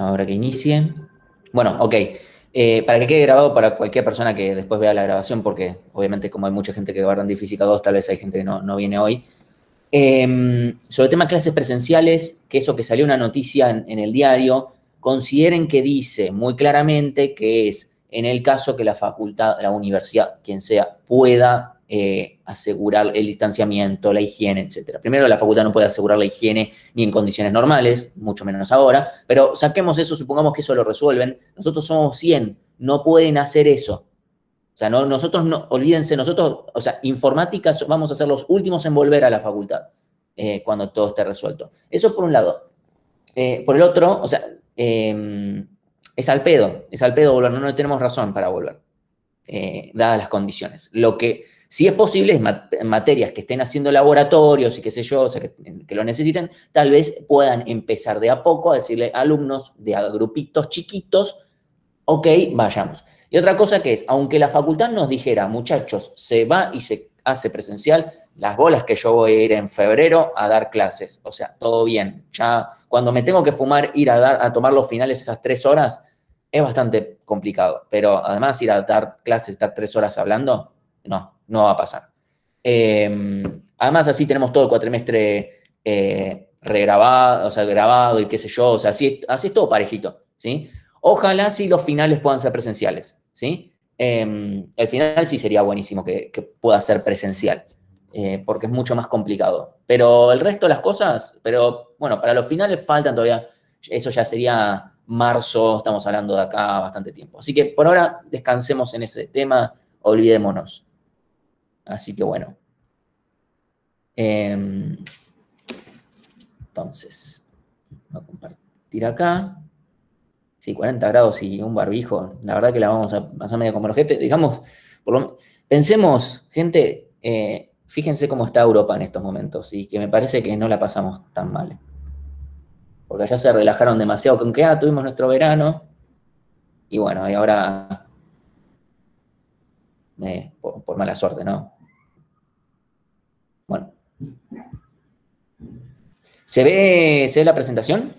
Ahora que inicie. Bueno, ok. Eh, para que quede grabado para cualquier persona que después vea la grabación, porque obviamente como hay mucha gente que va a rendir 2, tal vez hay gente que no, viene hoy. Em, sobre el tema de clases presenciales, que eso que salió una noticia en, en el diario, consideren que dice muy claramente que es en el caso que la facultad, la universidad, quien sea, pueda eh, asegurar el distanciamiento, la higiene, etc. Primero, la facultad no puede asegurar la higiene ni en condiciones normales, mucho menos ahora, pero saquemos eso, supongamos que eso lo resuelven. Nosotros somos 100, no pueden hacer eso. O sea, no, nosotros no, olvídense, nosotros, o sea, informática vamos a ser los últimos en volver a la facultad eh, cuando todo esté resuelto. Eso es por un lado. Eh, por el otro, o sea, em, es al pedo, es al pedo volver, no, no tenemos razón para volver, dadas las condiciones. Lo que si es posible, materias que estén haciendo laboratorios y qué sé yo, o sea, que, lo necesiten, tal vez puedan empezar de a poco a decirle a alumnos de grupitos chiquitos, ok, vayamos. Y otra cosa que es, aunque la facultad nos dijera, muchachos, se va y se hace presencial, las bolas que yo voy a ir en febrero a dar clases. O sea, todo bien. Ya cuando me tengo que fumar, ir a, dar, a tomar los finales esas tres horas, es bastante complicado. Pero además ir a dar clases, estar tres horas hablando, no, no va a pasar. Em, además, así tenemos todo el cuatrimestre eh, regrabado, o sea, grabado y qué sé yo, o sea, así, así es todo parejito, ¿sí? Ojalá sí los finales puedan ser presenciales, ¿sí? Em, el final sí sería buenísimo que, que pueda ser presencial, eh, porque es mucho más complicado. Pero el resto de las cosas, pero bueno, para los finales faltan todavía, eso ya sería marzo, estamos hablando de acá bastante tiempo. Así que por ahora descansemos en ese tema, olvidémonos. Así que bueno. Em, entonces, voy a compartir acá. Sí, 40 grados y un barbijo. La verdad que la vamos a pasar medio como los gente. Digamos, pensemos, gente, eh, fíjense cómo está Europa en estos momentos y que me parece que no la pasamos tan mal. Porque allá se relajaron demasiado con que, tuvimos nuestro verano. Y bueno, y ahora eh, por, mala suerte, ¿no? ¿Se ve, la presentación?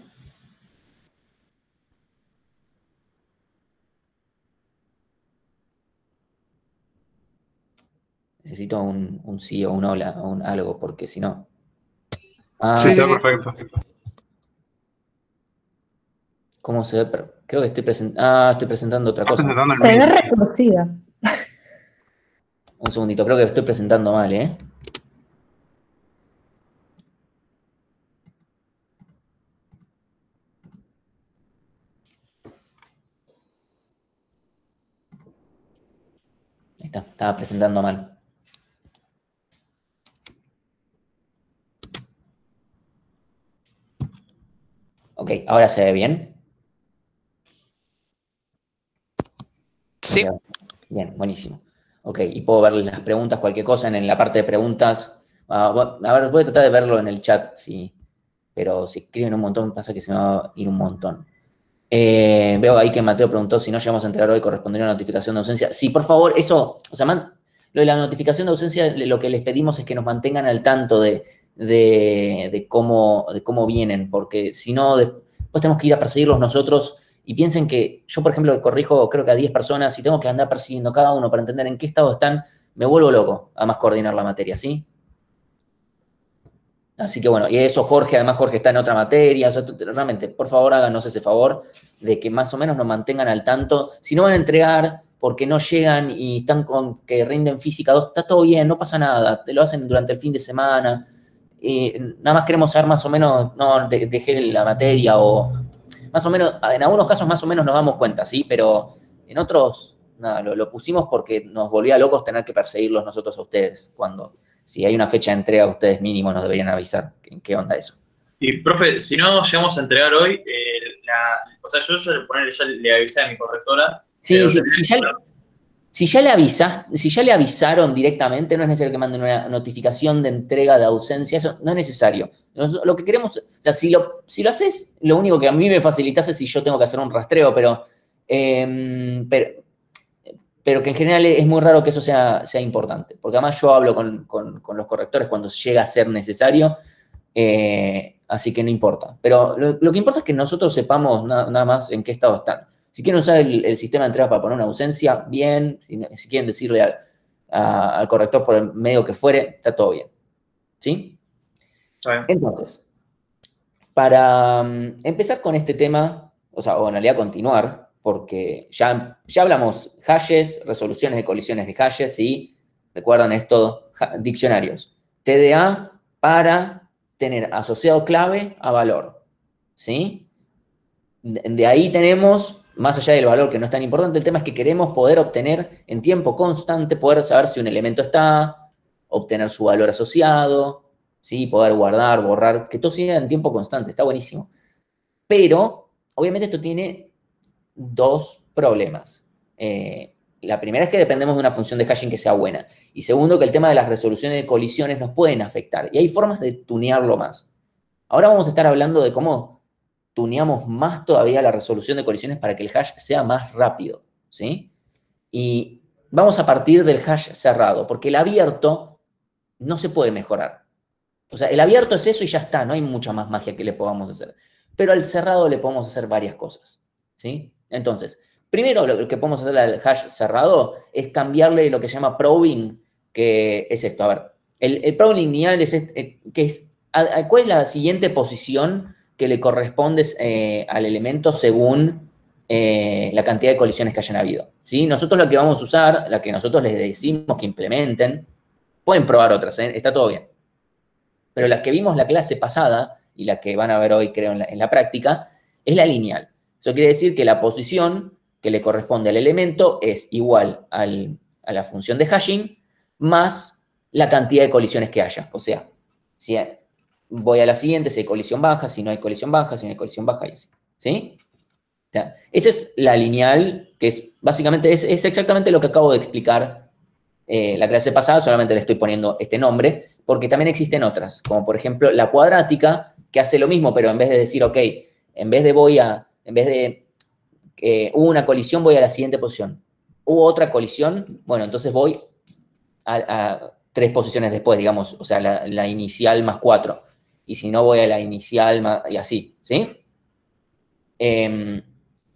Necesito un, sí o un hola o algo, porque si no. Ah, sí, perfecto. ¿Cómo se ve? Creo que estoy, ah, estoy presentando otra cosa. Se ve reconocida. Un segundito, creo que estoy presentando mal, ¿eh? estaba presentando mal. Ok, ahora se ve bien. Sí. Bien, buenísimo. Ok, y puedo ver las preguntas, cualquier cosa en, la parte de preguntas. Ah, a ver, voy a tratar de verlo en el chat, sí. Pero si escriben un montón, pasa que se me va a ir un montón. Eh, veo ahí que Mateo preguntó si no llegamos a entrar hoy correspondería una notificación de ausencia. Sí, por favor, eso, o sea, lo de la notificación de ausencia, lo que les pedimos es que nos mantengan al tanto de, cómo, de cómo vienen, porque si no, después tenemos que ir a perseguirlos nosotros. Y piensen que yo, por ejemplo, corrijo creo que a 10 personas y tengo que andar persiguiendo cada uno para entender en qué estado están, me vuelvo loco a más coordinar la materia, ¿sí? Así que bueno, y eso Jorge, además Jorge está en otra materia, realmente, por favor háganos ese favor de que más o menos nos mantengan al tanto. Si no van a entregar porque no llegan y están con que rinden física 2, está todo bien, no pasa nada, te lo hacen durante el fin de semana. Y nada más queremos saber más o menos, no, de, la materia o más o menos, en algunos casos más o menos nos damos cuenta, ¿sí? Pero en otros, nada, lo, lo pusimos porque nos volvía locos tener que perseguirlos nosotros a ustedes cuando si hay una fecha de entrega, ustedes mínimo nos deberían avisar en qué onda eso. Y, profe, si no llegamos a entregar hoy, eh, o sea, yo, ya le avisé a mi correctora. Sí, sí, si, ya, le avisas, si ya le avisaron directamente, no es necesario que manden una notificación de entrega de ausencia, eso no es necesario. lo que queremos, o sea, si lo, si lo haces, lo único que a mí me facilitas es si yo tengo que hacer un rastreo, pero, em, pero pero que en general es muy raro que eso sea, sea importante, porque además yo hablo con, los correctores cuando llega a ser necesario, eh, así que no importa. Pero lo, que importa es que nosotros sepamos nada más en qué estado están. Si quieren usar el, sistema de entregas para poner una ausencia, bien, si, quieren decirle al, corrector por el medio que fuere, está todo bien. ¿Sí? Entonces, para mm, empezar con este tema, o sea, o en realidad continuar, porque ya, ya hablamos hashes, resoluciones de colisiones de hashes y, recuerdan esto, diccionarios. TDA para tener asociado clave a valor. ¿Sí? De ahí tenemos, más allá del valor que no es tan importante, el tema es que queremos poder obtener en tiempo constante, poder saber si un elemento está, obtener su valor asociado, ¿sí? poder guardar, borrar, que todo sea en tiempo constante, está buenísimo. Pero, obviamente esto tiene dos problemas. Eh, la primera es que dependemos de una función de hashing que sea buena. Y segundo, que el tema de las resoluciones de colisiones nos pueden afectar. Y hay formas de tunearlo más. Ahora vamos a estar hablando de cómo tuneamos más todavía la resolución de colisiones para que el hash sea más rápido. ¿sí? Y vamos a partir del hash cerrado, porque el abierto no se puede mejorar. O sea, el abierto es eso y ya está, no hay mucha más magia que le podamos hacer. Pero al cerrado le podemos hacer varias cosas. ¿sí? Entonces, primero lo que podemos hacer al hash cerrado es cambiarle lo que se llama probing, que es esto. A ver, el, probing lineal es, este, eh, que es ¿cuál es la siguiente posición que le corresponde eh, al elemento según eh, la cantidad de colisiones que hayan habido? ¿sí? Nosotros lo que vamos a usar, la que nosotros les decimos que implementen, pueden probar otras, está todo bien. Pero la que vimos la clase pasada y la que van a ver hoy, creo, en la práctica, es la lineal. Eso quiere decir que la posición que le corresponde al elemento es igual a la función de hashing más la cantidad de colisiones que haya. O sea, si voy a la siguiente, si hay colisión baja, si no hay colisión baja, si no hay colisión baja, y así. ¿Sí? esa es la lineal, que es básicamente, es, exactamente lo que acabo de explicar eh, la clase pasada, solamente le estoy poniendo este nombre, porque también existen otras, como por ejemplo la cuadrática, que hace lo mismo, pero en vez de decir, ok, en vez de voy a en vez de eh, hubo una colisión, voy a la siguiente posición. Hubo otra colisión, bueno, entonces voy a, tres posiciones después, digamos, o sea, la, inicial más cuatro. Y si no, voy a la inicial más, y así, ¿sí? Em,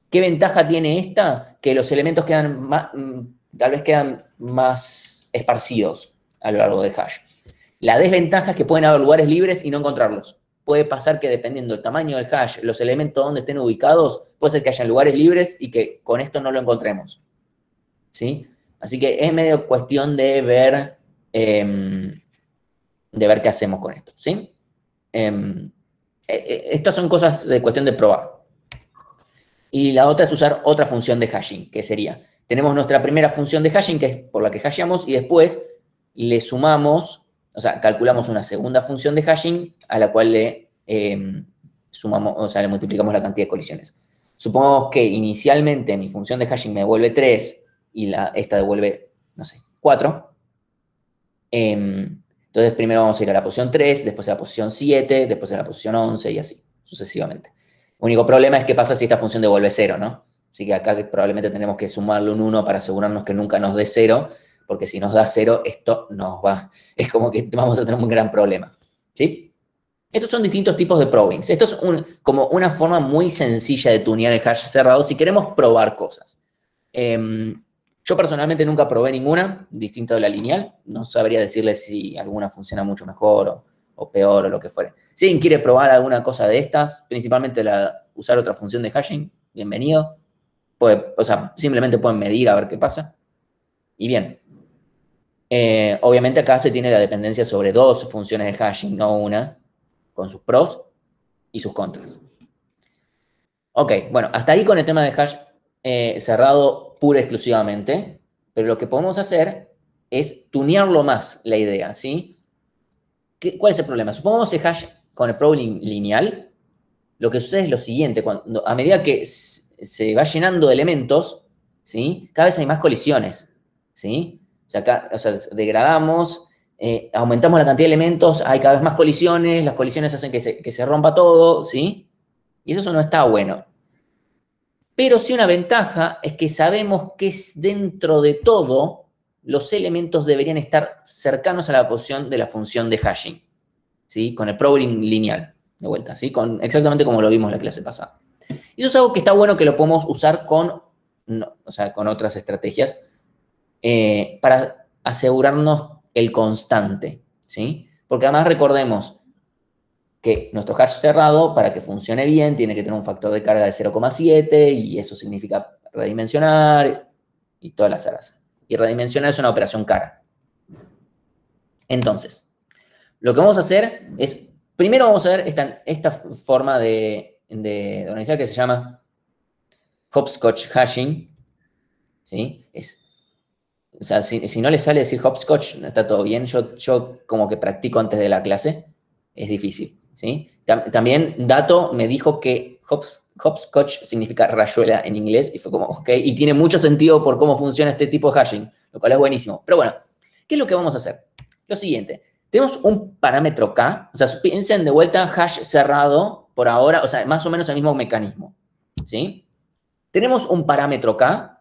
¿Qué ventaja tiene esta? Que los elementos quedan más, mm, tal vez quedan más esparcidos a lo largo del hash. La desventaja es que pueden haber lugares libres y no encontrarlos puede pasar que dependiendo del tamaño del hash, los elementos donde estén ubicados, puede ser que hayan lugares libres y que con esto no lo encontremos. ¿Sí? Así que es medio cuestión de ver, em, de ver qué hacemos con esto. ¿sí? Em, e, e, estas son cosas de cuestión de probar. Y la otra es usar otra función de hashing, que sería, tenemos nuestra primera función de hashing, que es por la que hasheamos, y después le sumamos o sea, calculamos una segunda función de hashing a la cual le em, sumamos, o sea, le multiplicamos la cantidad de colisiones. Supongamos que inicialmente mi función de hashing me devuelve 3 y la, esta devuelve, no sé, 4. Em, entonces primero vamos a ir a la posición 3, después a la posición 7, después a la posición 11 y así, sucesivamente. El único problema es qué pasa si esta función devuelve 0, ¿no? Así que acá probablemente tenemos que sumarle un 1 para asegurarnos que nunca nos dé 0 porque si nos da cero, esto nos va, es como que vamos a tener un gran problema, ¿sí? Estos son distintos tipos de probings. Esto es como una forma muy sencilla de tunear el hash cerrado si queremos probar cosas. Em, yo personalmente nunca probé ninguna, distinta de la lineal. No sabría decirle si alguna funciona mucho mejor o, peor o lo que fuere. Si alguien quiere probar alguna cosa de estas, principalmente usar otra función de hashing, bienvenido. o sea, simplemente pueden medir a ver qué pasa. Y bien, eh, obviamente acá se tiene la dependencia sobre dos funciones de hashing, no una, con sus pros y sus contras. Ok, bueno, hasta ahí con el tema de hash eh, cerrado pura exclusivamente, pero lo que podemos hacer es tunearlo más la idea, ¿sí? ¿Cuál es el problema? Supongamos el hash con el pro lineal, lo que sucede es lo siguiente, cuando, a medida que se va llenando de elementos, ¿sí? Cada vez hay más colisiones, ¿sí? O sea, acá, o sea degradamos, eh, aumentamos la cantidad de elementos, hay cada vez más colisiones, las colisiones hacen que se, rompa todo, ¿sí? Y eso no está bueno. Pero sí una ventaja es que sabemos que dentro de todo los elementos deberían estar cercanos a la posición de la función de hashing, ¿sí? Con el probing lineal, de vuelta, ¿sí? Con, exactamente como lo vimos la clase pasada. Y eso es algo que está bueno que lo podemos usar con, o sea, con otras estrategias eh, para asegurarnos el constante, ¿sí? Porque además recordemos que nuestro hash cerrado, para que funcione bien, tiene que tener un factor de carga de 0,7 y eso significa redimensionar y todas las aras. Y redimensionar es una operación cara. Entonces, lo que vamos a hacer es, primero vamos a ver esta, esta forma de, de organizar que se llama hopscotch hashing, ¿sí? Es o sea, si, no le sale decir hopscotch, no está todo bien, yo, yo como que practico antes de la clase, es difícil, ¿sí? También Dato me dijo que hopscotch significa rayuela en inglés y fue como, ok, y tiene mucho sentido por cómo funciona este tipo de hashing, lo cual es buenísimo. Pero bueno, ¿qué es lo que vamos a hacer? Lo siguiente, tenemos un parámetro K, o sea, piensen de vuelta hash cerrado por ahora, o sea, más o menos el mismo mecanismo, ¿sí? Tenemos un parámetro K,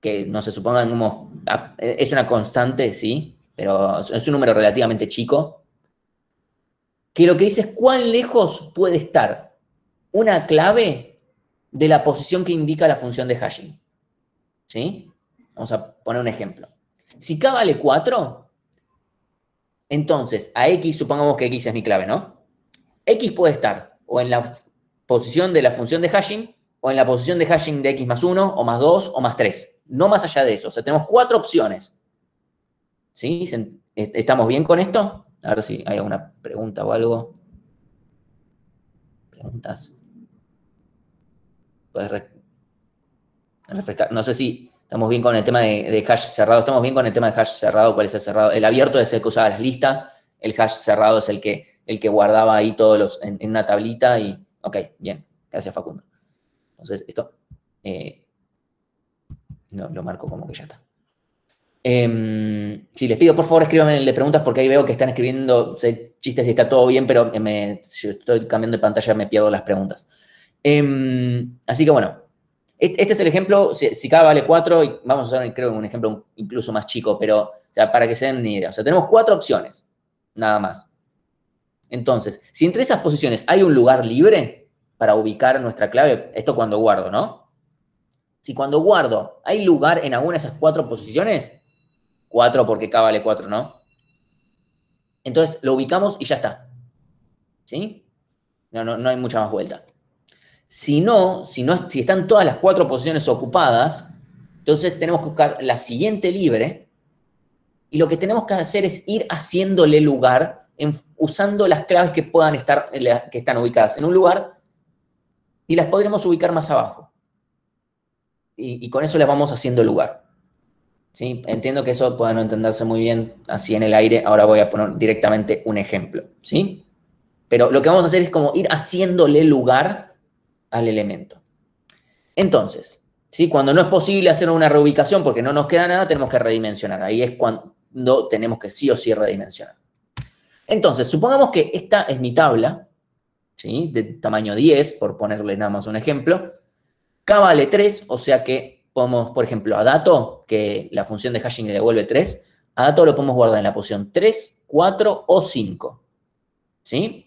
que no se supongan como es una constante, sí, pero es un número relativamente chico, que lo que dice es cuán lejos puede estar una clave de la posición que indica la función de hashing. ¿Sí? Vamos a poner un ejemplo. Si K vale 4, entonces a X, supongamos que X es mi clave, ¿no? X puede estar o en la posición de la función de hashing o en la posición de hashing de X más 1 o más 2 o más 3 no más allá de eso. O sea, tenemos cuatro opciones. ¿Sí? ¿Estamos bien con esto? A ver si hay alguna pregunta o algo. ¿Preguntas? Puedes No sé si estamos bien con el tema de, hash cerrado. Estamos bien con el tema de hash cerrado. ¿Cuál es el cerrado? El abierto es el que usaba las listas. El hash cerrado es el que, el que guardaba ahí todos los en, una tablita y. Ok, bien. Gracias, Facundo. Entonces, esto. Eh, no, lo marco como que ya está. Em, si les pido, por favor, escríbanme el de preguntas porque ahí veo que están escribiendo chistes y está todo bien, pero me, si estoy cambiando de pantalla me pierdo las preguntas. Em, así que bueno, este es el ejemplo, si, cada vale 4, vamos a usar creo un ejemplo incluso más chico, pero ya para que se den ni idea. O sea, tenemos cuatro opciones, nada más. Entonces, si entre esas posiciones hay un lugar libre para ubicar nuestra clave, esto cuando guardo, ¿no? Si cuando guardo hay lugar en alguna de esas cuatro posiciones, cuatro porque K vale cuatro, ¿no? Entonces lo ubicamos y ya está. ¿Sí? No, no, no hay mucha más vuelta. Si no, si no, si están todas las cuatro posiciones ocupadas, entonces tenemos que buscar la siguiente libre y lo que tenemos que hacer es ir haciéndole lugar en, usando las claves que puedan estar, que están ubicadas en un lugar y las podremos ubicar más abajo y, con eso le vamos haciendo lugar. ¿Sí? Entiendo que eso pueda no entenderse muy bien así en el aire. Ahora voy a poner directamente un ejemplo. ¿sí? Pero lo que vamos a hacer es como ir haciéndole lugar al elemento. Entonces, ¿sí? cuando no es posible hacer una reubicación porque no nos queda nada, tenemos que redimensionar. Ahí es cuando tenemos que sí o sí redimensionar. Entonces, supongamos que esta es mi tabla, ¿sí? de tamaño 10, por ponerle nada más un ejemplo, vale 3, o sea que podemos, por ejemplo, a dato, que la función de hashing le devuelve 3, a dato lo podemos guardar en la posición 3, 4 o 5. ¿Sí?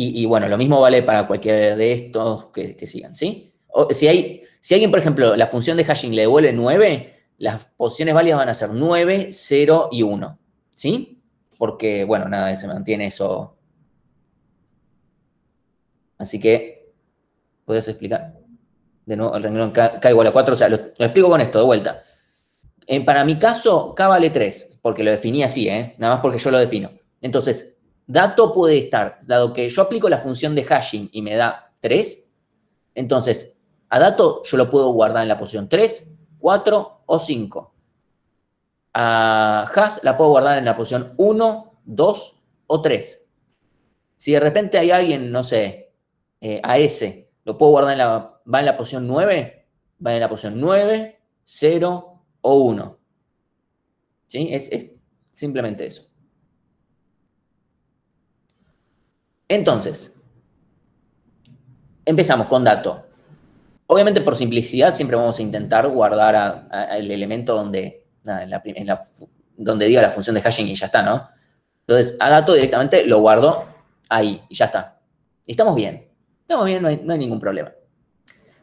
Y, bueno, lo mismo vale para cualquiera de estos que, sigan, ¿sí? si, hay, si alguien, por ejemplo, la función de hashing le devuelve 9, las posiciones válidas van a ser 9, 0 y 1, ¿sí? Porque, bueno, nada, se mantiene eso. Así que ¿Podrías explicar? De nuevo, el renglón K, igual a 4. O sea, lo, explico con esto, de vuelta. En, para mi caso, K vale 3, porque lo definí así, ¿eh? nada más porque yo lo defino. Entonces, dato puede estar, dado que yo aplico la función de hashing y me da 3, entonces a dato yo lo puedo guardar en la posición 3, 4 o 5. A hash la puedo guardar en la posición 1, 2 o 3. Si de repente hay alguien, no sé, eh, a ese lo puedo guardar en la, va en la posición 9, va en la posición 9, 0 o 1. ¿Sí? Es, simplemente eso. Entonces, empezamos con dato. Obviamente por simplicidad siempre vamos a intentar guardar el elemento donde, donde diga la función de hashing y ya está, ¿no? Entonces, a dato directamente lo guardo ahí y ya está. Y estamos bien. Estamos bien, no hay, ningún problema.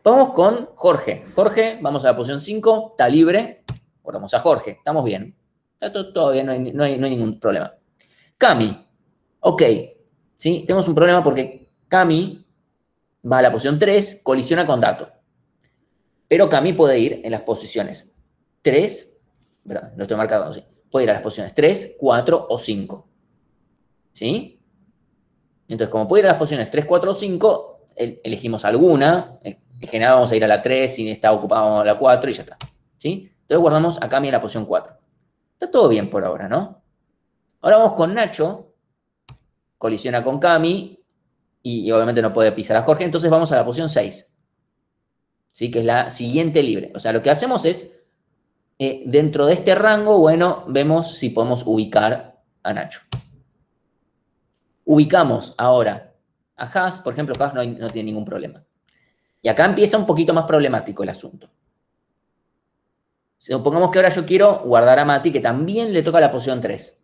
Vamos con Jorge. Jorge, vamos a la posición 5, está libre. vamos a Jorge, estamos bien. Todavía no hay, no, hay, ningún problema. Cami, ok. Tenemos un problema porque Cami va a la posición 3, colisiona con Dato. Pero Cami puede ir en las posiciones 3, ¿verdad? lo estoy marcando, sí. Puede ir a las posiciones 3, 4 o 5. ¿Sí? Entonces, como puede ir a las posiciones 3, 4 o 5, elegimos alguna, eh, en general vamos a ir a la 3, si está ocupada a la 4 y ya está. ¿sí? Entonces guardamos a Cami en la posición 4. Está todo bien por ahora, ¿no? Ahora vamos con Nacho, colisiona con Cami y, obviamente no puede pisar a Jorge, entonces vamos a la posición 6, ¿sí? que es la siguiente libre. O sea, lo que hacemos es, eh, dentro de este rango, bueno, vemos si podemos ubicar a Nacho. Ubicamos ahora a Haas, por ejemplo, Haas no, no tiene ningún problema. Y acá empieza un poquito más problemático el asunto. Supongamos que ahora yo quiero guardar a Mati, que también le toca la posición 3.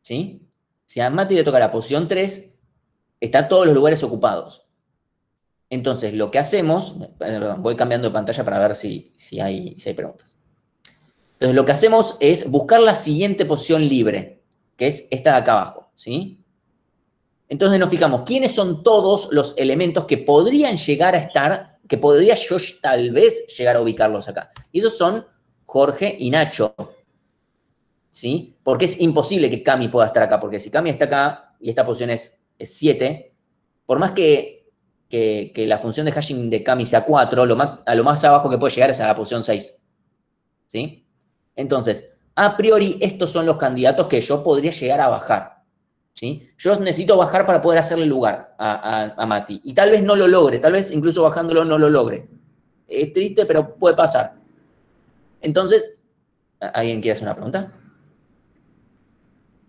¿Sí? Si a Mati le toca la posición 3, están todos los lugares ocupados. Entonces, lo que hacemos, eh, perdón, voy cambiando de pantalla para ver si, si, hay, preguntas. Entonces, lo que hacemos es buscar la siguiente posición libre, que es esta de acá abajo, ¿sí? Entonces nos fijamos, ¿quiénes son todos los elementos que podrían llegar a estar, que podría yo tal vez llegar a ubicarlos acá? Y esos son Jorge y Nacho. ¿Sí? Porque es imposible que Cami pueda estar acá, porque si Cami está acá y esta posición es 7, por más que, la función de hashing de Cami sea 4, a lo más abajo que puede llegar es a la posición 6. ¿Sí? Entonces, a priori, estos son los candidatos que yo podría llegar a bajar. Yo necesito bajar para poder hacerle lugar a, Mati. Y tal vez no lo logre, tal vez incluso bajándolo no lo logre. Es triste, pero puede pasar. Entonces, ¿alguien quiere hacer una pregunta?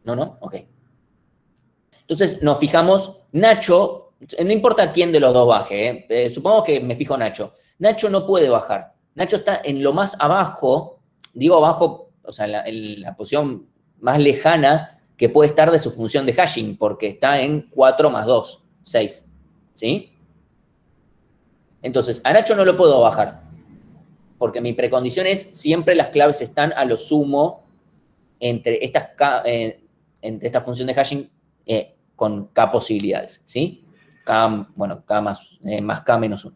No, no, ok. Entonces nos fijamos, Nacho, no importa quién de los dos baje, ¿eh? Eh, supongo que me fijo Nacho. Nacho no puede bajar. Nacho está en lo más abajo, digo abajo, o sea, la, en la posición más lejana que puede estar de su función de hashing, porque está en 4 más 2, 6. ¿Sí? Entonces, a Nacho no lo puedo bajar, porque mi precondición es siempre las claves están a lo sumo entre, estas, eh, entre esta función de hashing eh, con K posibilidades, ¿sí? K, bueno, K más, eh, más K menos 1.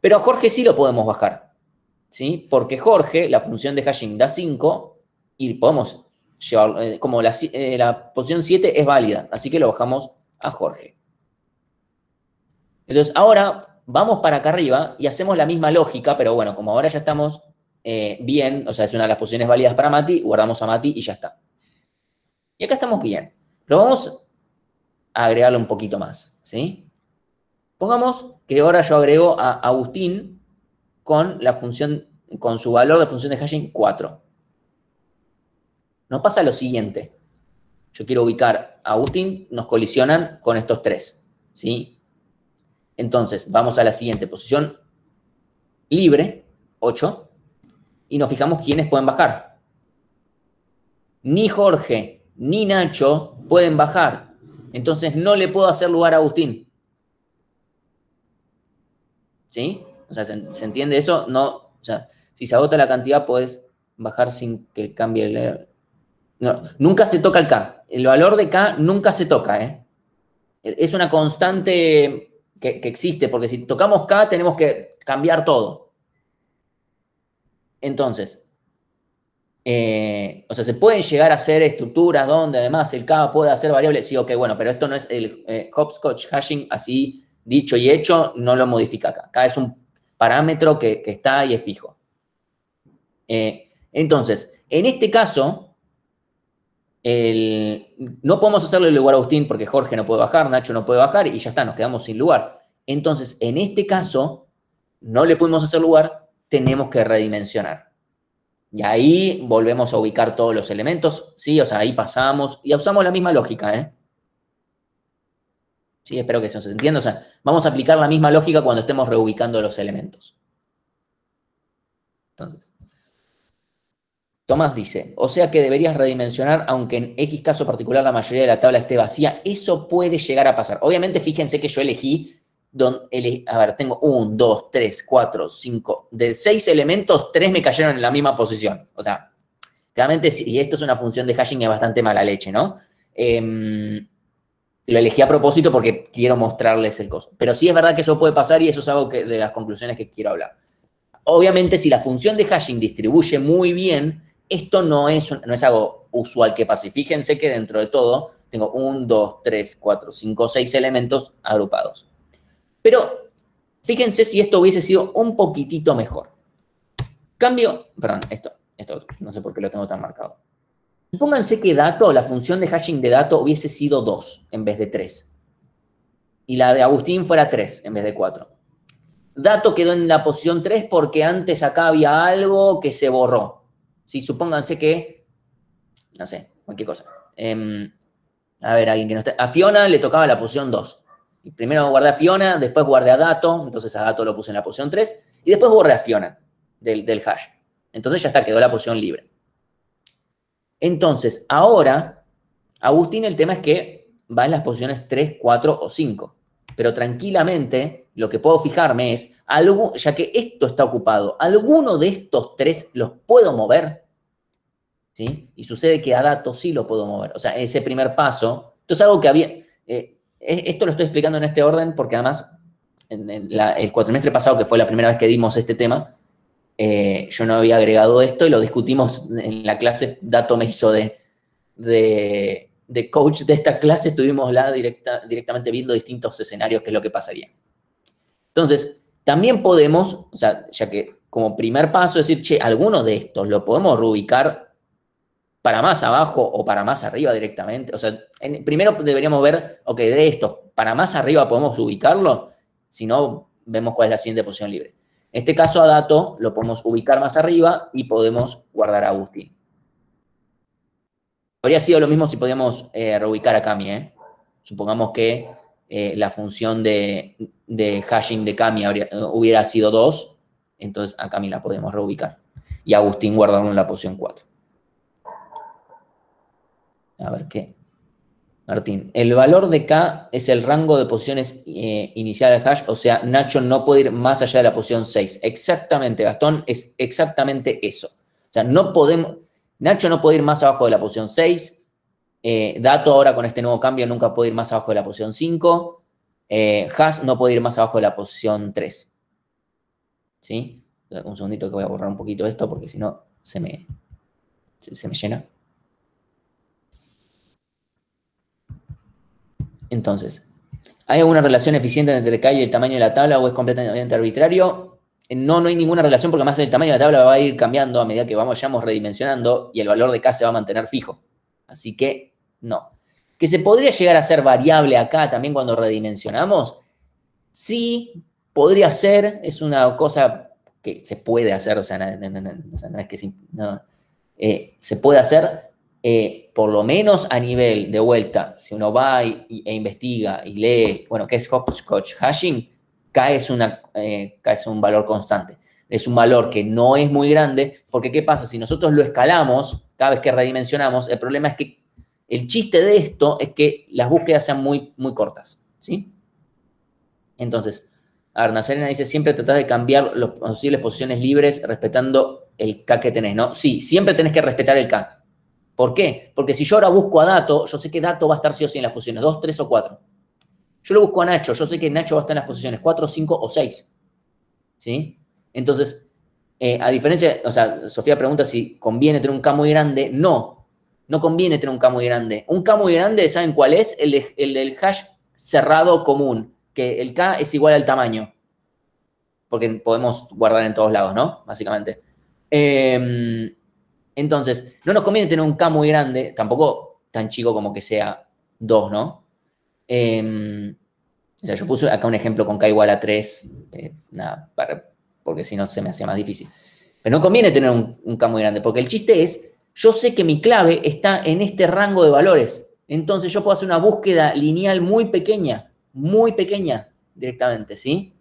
Pero a Jorge sí lo podemos bajar, ¿sí? Porque Jorge, la función de hashing da 5 y podemos eh, como la, eh, posición 7 es válida, así que lo bajamos a Jorge. Entonces, ahora vamos para acá arriba y hacemos la misma lógica, pero bueno, como ahora ya estamos eh, bien, o sea, es una de las posiciones válidas para Mati, guardamos a Mati y ya está. Y acá estamos bien. Pero vamos a agregarle un poquito más, ¿sí? Pongamos que ahora yo agrego a Agustín con la función, con su valor de función de hashing 4. Nos pasa lo siguiente. Yo quiero ubicar a Agustín, nos colisionan con estos tres. ¿sí? Entonces, vamos a la siguiente posición libre, 8, y nos fijamos quiénes pueden bajar. Ni Jorge ni Nacho pueden bajar. Entonces, no le puedo hacer lugar a Agustín. ¿Sí? O sea, ¿se, entiende eso? No, o sea, si se agota la cantidad, puedes bajar sin que cambie el, nunca se toca el K. El valor de K nunca se toca. ¿eh? Es una constante que, existe, porque si tocamos K tenemos que cambiar todo. Entonces, eh, o sea, se pueden llegar a hacer estructuras donde además el K puede hacer variables. Sí, ok, bueno, pero esto no es el eh, hopscotch hashing así dicho y hecho, no lo modifica acá. k es un parámetro que, que está y es fijo. entonces, en este caso, no podemos hacerle el lugar a Agustín porque Jorge no puede bajar, Nacho no puede bajar y ya está, nos quedamos sin lugar. Entonces, en este caso, no le pudimos hacer lugar, tenemos que redimensionar. Y ahí volvemos a ubicar todos los elementos, ¿sí? O sea, ahí pasamos y usamos la misma lógica, ¿eh? Sí, espero que se nos entienda. O sea, vamos a aplicar la misma lógica cuando estemos reubicando los elementos. Entonces. Tomás dice, o sea que deberías redimensionar aunque en X caso particular la mayoría de la tabla esté vacía, eso puede llegar a pasar. Obviamente fíjense que yo elegí, don, a ver, tengo un, dos, tres, cuatro, cinco, de seis elementos, tres me cayeron en la misma posición. O sea, claramente si esto es una función de hashing es bastante mala leche, ¿no? Em, lo elegí a propósito porque quiero mostrarles el costo. Pero sí es verdad que eso puede pasar y eso es algo de las conclusiones que quiero hablar. Obviamente si la función de hashing distribuye muy bien, esto no es, no es algo usual que pase. Fíjense que dentro de todo tengo un, dos, tres, cuatro, cinco, seis elementos agrupados. Pero fíjense si esto hubiese sido un poquitito mejor. Cambio, perdón, esto, esto no sé por qué lo tengo tan marcado. Supónganse que dato, la función de hashing de dato hubiese sido 2 en vez de 3. Y la de Agustín fuera 3 en vez de 4. Dato quedó en la posición 3 porque antes acá había algo que se borró. Si supónganse que, no sé, cualquier cosa. Em, a ver, alguien que no está. A Fiona le tocaba la posición 2. primero guardé a Fiona, después guardé a Dato, entonces a Dato lo puse en la posición 3, y después borré a Fiona del, del hash. Entonces ya está, quedó la posición libre. Entonces, ahora, Agustín, el tema es que va en las posiciones 3, 4 o 5. Pero tranquilamente, lo que puedo fijarme es, algo, ya que esto está ocupado, ¿alguno de estos tres los puedo mover? ¿Sí? Y sucede que a datos sí lo puedo mover. O sea, ese primer paso. Entonces, algo que había... Eh, esto lo estoy explicando en este orden porque además en, el cuatrimestre pasado, que fue la primera vez que dimos este tema, eh, yo no había agregado esto y lo discutimos en la clase, Dato me hizo de, coach de esta clase, estuvimos la directa, directamente viendo distintos escenarios, qué es lo que pasaría. Entonces, también podemos, o sea, ya que como primer paso decir, che, algunos de estos lo podemos reubicar para más abajo o para más arriba directamente. O sea, primero deberíamos ver, ok, de estos, para más arriba podemos ubicarlo, si no, vemos cuál es la siguiente posición libre. En este caso a dato lo podemos ubicar más arriba y podemos guardar a Agustín. Habría sido lo mismo si podíamos eh, reubicar a Cami, ¿eh? Supongamos que eh, la función de, hashing de Cami hubiera sido 2, entonces a Cami la podemos reubicar. Y a Agustín guardaron la posición 4. A ver qué. Martín, el valor de K es el rango de posiciones iniciales eh, inicial hash, o sea, Nacho no puede ir más allá de la posición 6. Exactamente, Gastón, es exactamente eso. O sea, no podemos, Nacho no puede ir más abajo de la posición 6, eh, Dato ahora con este nuevo cambio nunca puede ir más abajo de la posición 5. Eh, Has no puede ir más abajo de la posición 3. ¿Sí? Un segundito que voy a borrar un poquito esto porque si no se me, se, me llena. Entonces, ¿hay alguna relación eficiente entre K y el tamaño de la tabla o es completamente arbitrario? No, no hay ninguna relación porque más el tamaño de la tabla va a ir cambiando a medida que vamos, vayamos redimensionando y el valor de K se va a mantener fijo. Así que no. ¿Que se podría llegar a ser variable acá también cuando redimensionamos? Sí, podría ser, es una cosa que se puede hacer, o sea, no, es que sí, eh, se puede hacer eh, por lo menos a nivel de vuelta, si uno va e investiga y lee, bueno, ¿qué es hopscotch hashing? cae una, eh, es un valor constante, es un valor que no es muy grande, porque ¿qué pasa? Si nosotros lo escalamos, cada vez que redimensionamos. El problema es que el chiste de esto es que las búsquedas sean muy, muy cortas, ¿sí? Entonces, a dice, siempre tratás de cambiar las posibles posiciones libres respetando el K que tenés, ¿no? Sí, siempre tenés que respetar el K. ¿Por qué? Porque si yo ahora busco a Dato, yo sé que Dato va a estar sí o sí en las posiciones 2, 3 o 4. Yo lo busco a Nacho, yo sé que Nacho va a estar en las posiciones 4, 5 o 6. ¿Sí? Entonces, eh, a diferencia, o sea, Sofía pregunta si conviene tener un K muy grande. No, no conviene tener un K muy grande. Un K muy grande, ¿saben cuál es? El, del hash cerrado común, que el K es igual al tamaño. Porque podemos guardar en todos lados, ¿no? Básicamente. Em, entonces, no nos conviene tener un K muy grande, tampoco tan chico como que sea 2, ¿no? Em, o sea, yo puse acá un ejemplo con K igual a 3, eh, nada, para porque si no se me hace más difícil. Pero no conviene tener un, un K muy grande, porque el chiste es, yo sé que mi clave está en este rango de valores, entonces yo puedo hacer una búsqueda lineal muy pequeña, muy pequeña directamente, ¿sí?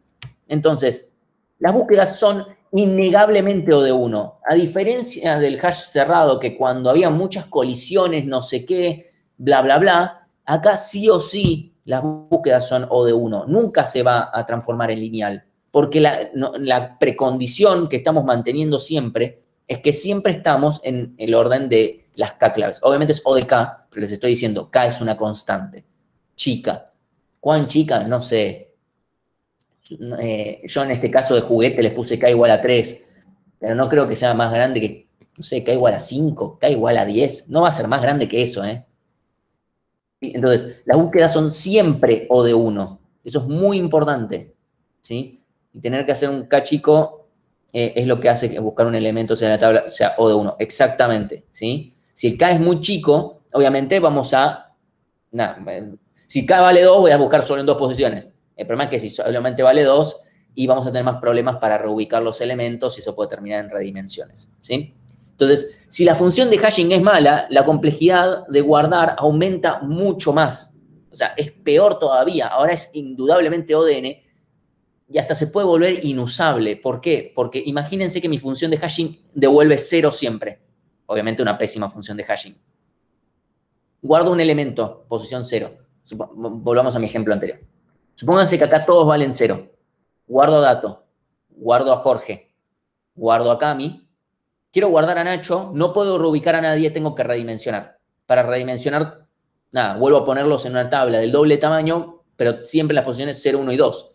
Entonces, las búsquedas son innegablemente o de uno. A diferencia del hash cerrado, que cuando había muchas colisiones, no sé qué, bla, bla, bla, acá sí o sí las búsquedas son o de uno. Nunca se va a transformar en lineal porque la, precondición que estamos manteniendo siempre es que siempre estamos en el orden de las K claves. Obviamente es O de K, pero les estoy diciendo, K es una constante. Chica. ¿Cuán chica? No sé. Eh, yo en este caso de juguete les puse K igual a 3, pero no creo que sea más grande que, no sé, K igual a 5, K igual a 10. No va a ser más grande que eso, ¿eh? Entonces, las búsquedas son siempre O de 1. Eso es muy importante, ¿sí? Y tener que hacer un K chico eh, es lo que hace que buscar un elemento sea la tabla, sea O de 1. Exactamente, ¿sí? Si el K es muy chico, obviamente vamos a... si K vale 2, voy a buscar solo en dos posiciones. El problema es que si solamente vale 2 y vamos a tener más problemas para reubicar los elementos y eso puede terminar en redimensiones, ¿sí? Entonces, si la función de hashing es mala, la complejidad de guardar aumenta mucho más. O sea, es peor todavía. Ahora es indudablemente ODN y hasta se puede volver inusable. ¿Por qué? Porque imagínense que mi función de hashing devuelve cero siempre. Obviamente una pésima función de hashing. Guardo un elemento, posición cero. volvamos a mi ejemplo anterior. Supónganse que acá todos valen cero. Guardo dato, guardo a Jorge, guardo a Cami. Quiero guardar a Nacho, no puedo reubicar a nadie, tengo que redimensionar. Para redimensionar, nada, vuelvo a ponerlos en una tabla del doble tamaño, pero siempre las posiciones 0, 1 y 2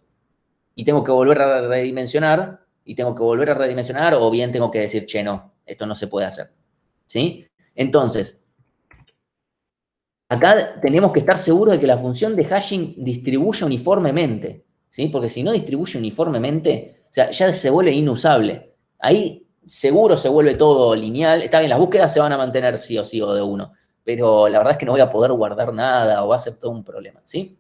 y tengo que volver a redimensionar y tengo que volver a redimensionar o bien tengo que decir, che, no, esto no se puede hacer. ¿Sí? Entonces, acá tenemos que estar seguros de que la función de hashing distribuye uniformemente, ¿sí? Porque si no distribuye uniformemente, o sea, ya se vuelve inusable. Ahí seguro se vuelve todo lineal. Está bien, las búsquedas se van a mantener sí o sí o de uno, pero la verdad es que no voy a poder guardar nada o va a ser todo un problema, ¿sí?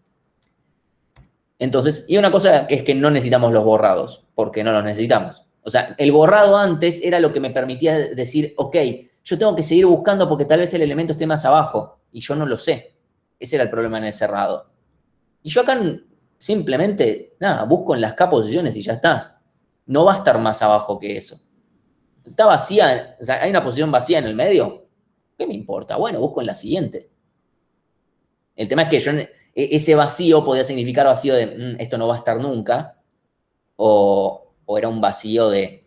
Entonces, y una cosa es que no necesitamos los borrados, porque no los necesitamos. O sea, el borrado antes era lo que me permitía decir, ok, yo tengo que seguir buscando porque tal vez el elemento esté más abajo y yo no lo sé. Ese era el problema en el cerrado. Y yo acá simplemente, nada, busco en las K posiciones y ya está. No va a estar más abajo que eso. Está vacía, o sea, hay una posición vacía en el medio. ¿Qué me importa? Bueno, busco en la siguiente. El tema es que yo e-, ese vacío podía significar vacío de mm, esto no va a estar nunca, o, era un vacío de,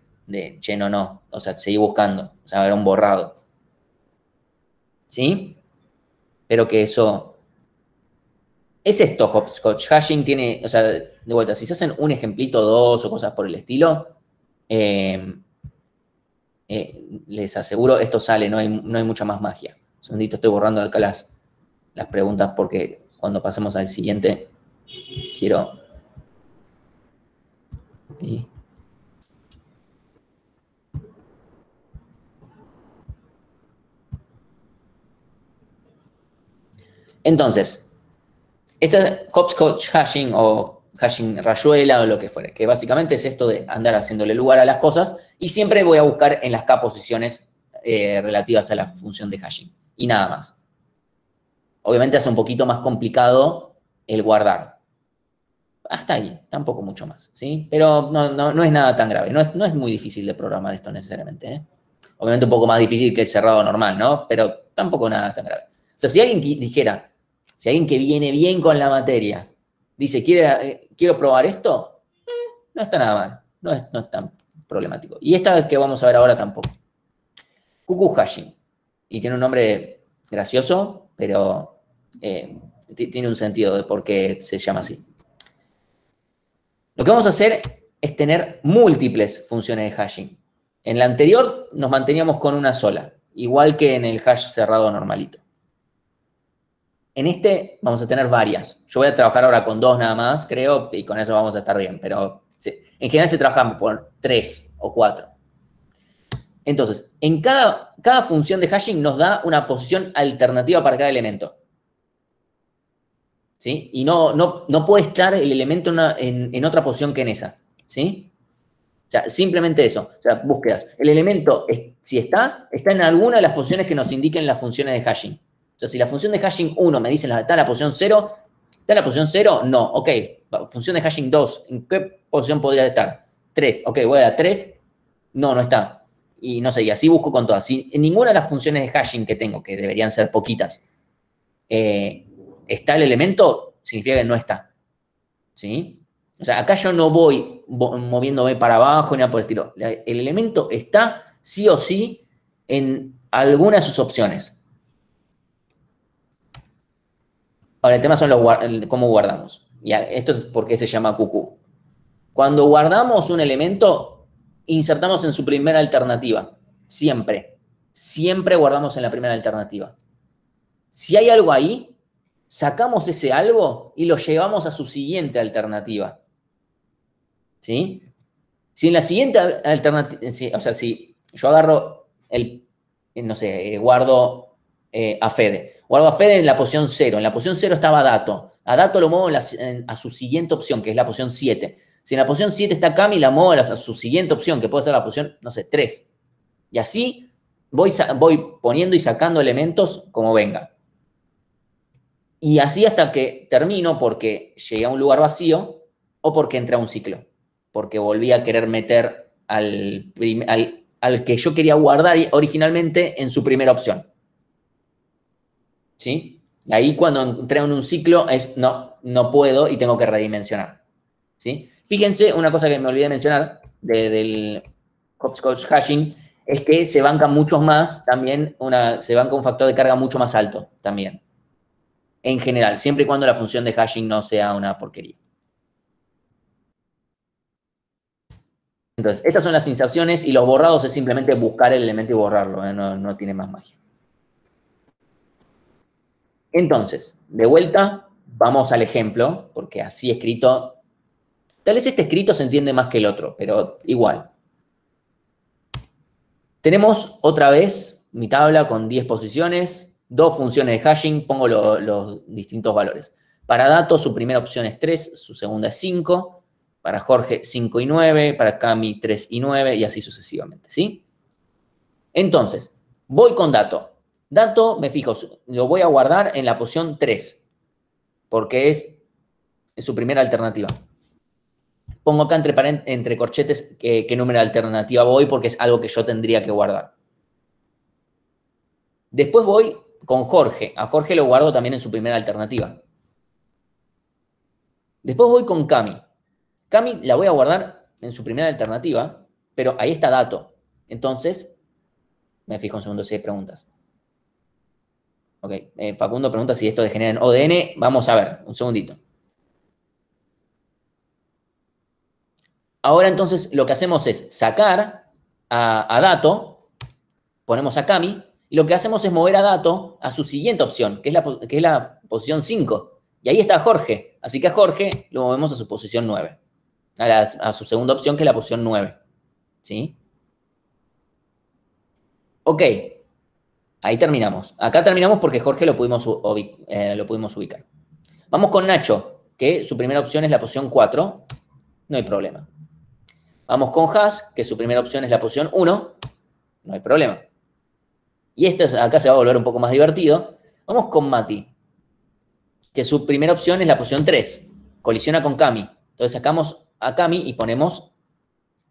che, no, no, o sea, seguí buscando, o sea, era un borrado. ¿Sí? Pero que eso. Es esto, Hopscotch. Hashing tiene, o sea, de vuelta, si se hacen un ejemplito, dos o cosas por el estilo, em, eh, les aseguro, esto sale, no hay, mucha más magia. Un segundito, estoy borrando acá las preguntas porque cuando pasemos al siguiente, quiero... Entonces, este hopscotch hashing o hashing rayuela o lo que fuera, que básicamente es esto de andar haciéndole lugar a las cosas y siempre voy a buscar en las K posiciones eh, relativas a la función de hashing y nada más. Obviamente hace un poquito más complicado el guardar. Hasta ahí, tampoco mucho más, ¿sí? Pero no, es nada tan grave, no es, muy difícil de programar esto necesariamente, ¿eh? Obviamente un poco más difícil que el cerrado normal, ¿no? Pero tampoco nada tan grave. O sea, si alguien dijera, si alguien que viene bien con la materia dice, eh, quiero probar esto, eh, no está nada mal, no es, no es tan problemático. Y esta que vamos a ver ahora tampoco. Kuku Hashi. Y tiene un nombre gracioso, pero eh, tiene un sentido de por qué se llama así. Lo que vamos a hacer es tener múltiples funciones de hashing. En la anterior nos manteníamos con una sola, igual que en el hash cerrado normalito. En este vamos a tener varias. Yo voy a trabajar ahora con dos nada más, creo, y con eso vamos a estar bien, pero en general se trabaja por tres o cuatro. Entonces, en cada, cada función de hashing nos da una posición alternativa para cada elemento. Y no, no, no puede estar el elemento en, otra posición que en esa, ¿sí? O sea, simplemente eso, o sea, búsquedas. El elemento, si está, está en alguna de las posiciones que nos indiquen las funciones de hashing. O sea, si la función de hashing 1 me dice, está en la posición 0, ¿está en la posición 0? No, ok. Función de hashing 2, ¿en qué posición podría estar? 3, ok, voy a dar 3. No, no está. Y no sé, y así busco con todas. Si en ninguna de las funciones de hashing que tengo, que deberían ser poquitas, eh, está el elemento, significa que no está. ¿Sí? O sea, acá yo no voy moviéndome para abajo ni nada por el estilo. El elemento está sí o sí en alguna de sus opciones. Ahora, el tema son los cómo guardamos. Y esto es porque se llama CUCU. Cuando guardamos un elemento, insertamos en su primera alternativa. Siempre. Siempre guardamos en la primera alternativa. Si hay algo ahí, sacamos ese algo y lo llevamos a su siguiente alternativa. ¿Sí? Si en la siguiente alternativa, eh, o sea, si yo agarro el, eh, no sé, eh, guardo a Fede, guardo a Fede en la posición 0, en la posición 0 estaba Dato, a Dato lo muevo a su siguiente opción, que es la posición 7. Si en la posición 7 está Cami, la muevo a, su siguiente opción, que puede ser la posición, no sé, 3. Y así voy, voy poniendo y sacando elementos como venga. Y así hasta que termino porque llegué a un lugar vacío o porque entré a un ciclo, porque volví a querer meter al, al, al que yo quería guardar originalmente en su primera opción. ¿Sí? Ahí cuando entré en un ciclo es no, no puedo y tengo que redimensionar. ¿Sí? Fíjense una cosa que me olvidé mencionar del Hopscotch hashing es que se banca mucho más también, una, se banca un factor de carga mucho más alto también en general, siempre y cuando la función de hashing no sea una porquería. Entonces, estas son las inserciones y los borrados es simplemente buscar el elemento y borrarlo, ¿eh? no, no tiene más magia. Entonces, de vuelta, vamos al ejemplo, porque así escrito, tal vez este escrito se entiende más que el otro, pero igual. Tenemos otra vez mi tabla con 10 posiciones, dos funciones de hashing, pongo los distintos valores. Para datos, su primera opción es 3, su segunda es 5, para Jorge 5 y 9, para Cami 3 y 9 y así sucesivamente, ¿sí? Entonces, voy con dato. Dato, me fijo, lo voy a guardar en la posición 3, porque es, su primera alternativa. Pongo acá entre, entre corchetes eh, qué número de alternativa voy, porque es algo que yo tendría que guardar. Después voy con Jorge. A Jorge lo guardo también en su primera alternativa. Después voy con Cami. Cami la voy a guardar en su primera alternativa, pero ahí está dato. Entonces, me fijo en segundo si hay preguntas. Ok, eh, Facundo pregunta si esto degenera en ODN. Vamos a ver, un segundito. Ahora entonces lo que hacemos es sacar a, a dato, ponemos a Cami, lo que hacemos es mover a Dato a su siguiente opción, que es la, la posición 5. Y ahí está Jorge. Así que a Jorge lo movemos a su posición 9. A, su segunda opción, que es la posición 9. ¿Sí? Ok. Ahí terminamos. Acá terminamos porque Jorge lo pudimos, eh, lo pudimos ubicar. Vamos con Nacho, que su primera opción es la posición 4. No hay problema. Vamos con Haas, que su primera opción es la posición 1. No hay problema. Y esto acá se va a volver un poco más divertido. Vamos con Mati, que su primera opción es la posición 3. Colisiona con Cami. Entonces sacamos a Cami y ponemos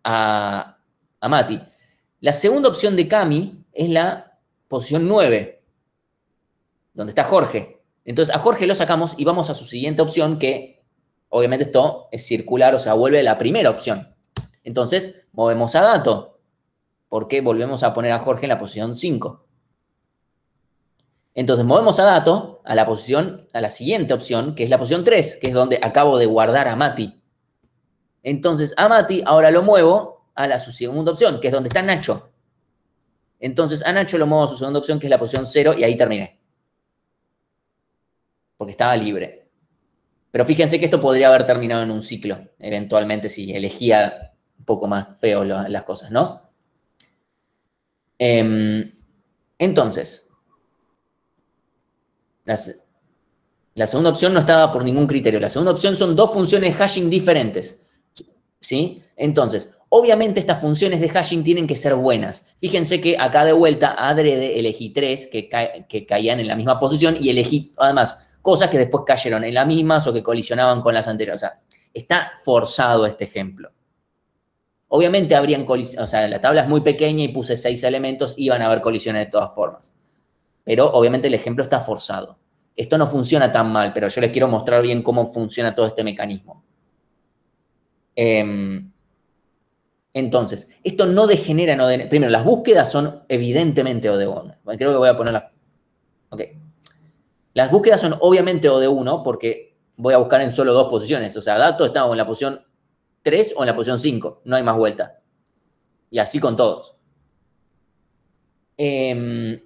a, a Mati. La segunda opción de Cami es la posición 9, donde está Jorge. Entonces a Jorge lo sacamos y vamos a su siguiente opción, que obviamente esto es circular, o sea, vuelve la primera opción. Entonces movemos a Dato, porque volvemos a poner a Jorge en la posición 5. Entonces movemos a dato a la posición, a la siguiente opción, que es la posición 3, que es donde acabo de guardar a Mati. Entonces a Mati ahora lo muevo a la su segunda opción, que es donde está Nacho. Entonces a Nacho lo muevo a su segunda opción, que es la posición 0, y ahí terminé. Porque estaba libre. Pero fíjense que esto podría haber terminado en un ciclo, eventualmente, si elegía un poco más feo las cosas, ¿no? Em, entonces, la segunda opción no estaba por ningún criterio. La segunda opción son dos funciones de hashing diferentes. ¿Sí? Entonces, obviamente estas funciones de hashing tienen que ser buenas. Fíjense que acá de vuelta, adrede, elegí tres que, que caían en la misma posición y elegí, además, cosas que después cayeron en las mismas o que colisionaban con las anteriores. O sea, está forzado este ejemplo. Obviamente habrían colisiones, o sea, la tabla es muy pequeña y puse seis elementos, iban a haber colisiones de todas formas pero obviamente el ejemplo está forzado. Esto no funciona tan mal, pero yo les quiero mostrar bien cómo funciona todo este mecanismo. Em, entonces, esto no degenera, no primero, las búsquedas son evidentemente de 1 Creo que voy a poner las... Ok. Las búsquedas son obviamente de 1 porque voy a buscar en solo dos posiciones. O sea, dato está o en la posición 3 o en la posición 5. No hay más vuelta. Y así con todos. Eh,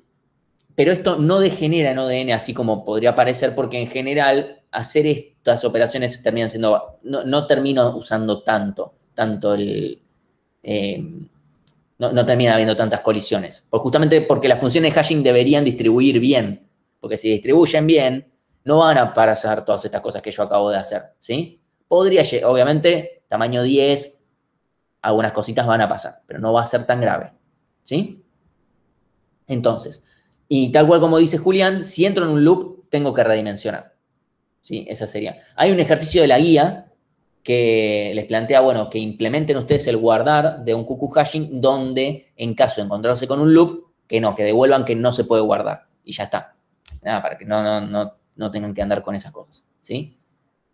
pero esto no degenera en ODN así como podría parecer, porque en general hacer estas operaciones terminan siendo, no, termino usando tanto, tanto el, em, no, termina habiendo tantas colisiones, justamente porque las funciones de hashing deberían distribuir bien, porque si distribuyen bien, no van a pasar todas estas cosas que yo acabo de hacer, ¿sí? Podría, obviamente, tamaño 10, algunas cositas van a pasar, pero no va a ser tan grave, ¿sí? Entonces, y tal cual como dice Julián, si entro en un loop, tengo que redimensionar. Sí, esa sería. Hay un ejercicio de la guía que les plantea, bueno, que implementen ustedes el guardar de un cuckoo hashing donde, en caso de encontrarse con un loop, que no, que devuelvan que no se puede guardar. Y ya está. Nada, para que no, no, tengan que andar con esas cosas, ¿sí?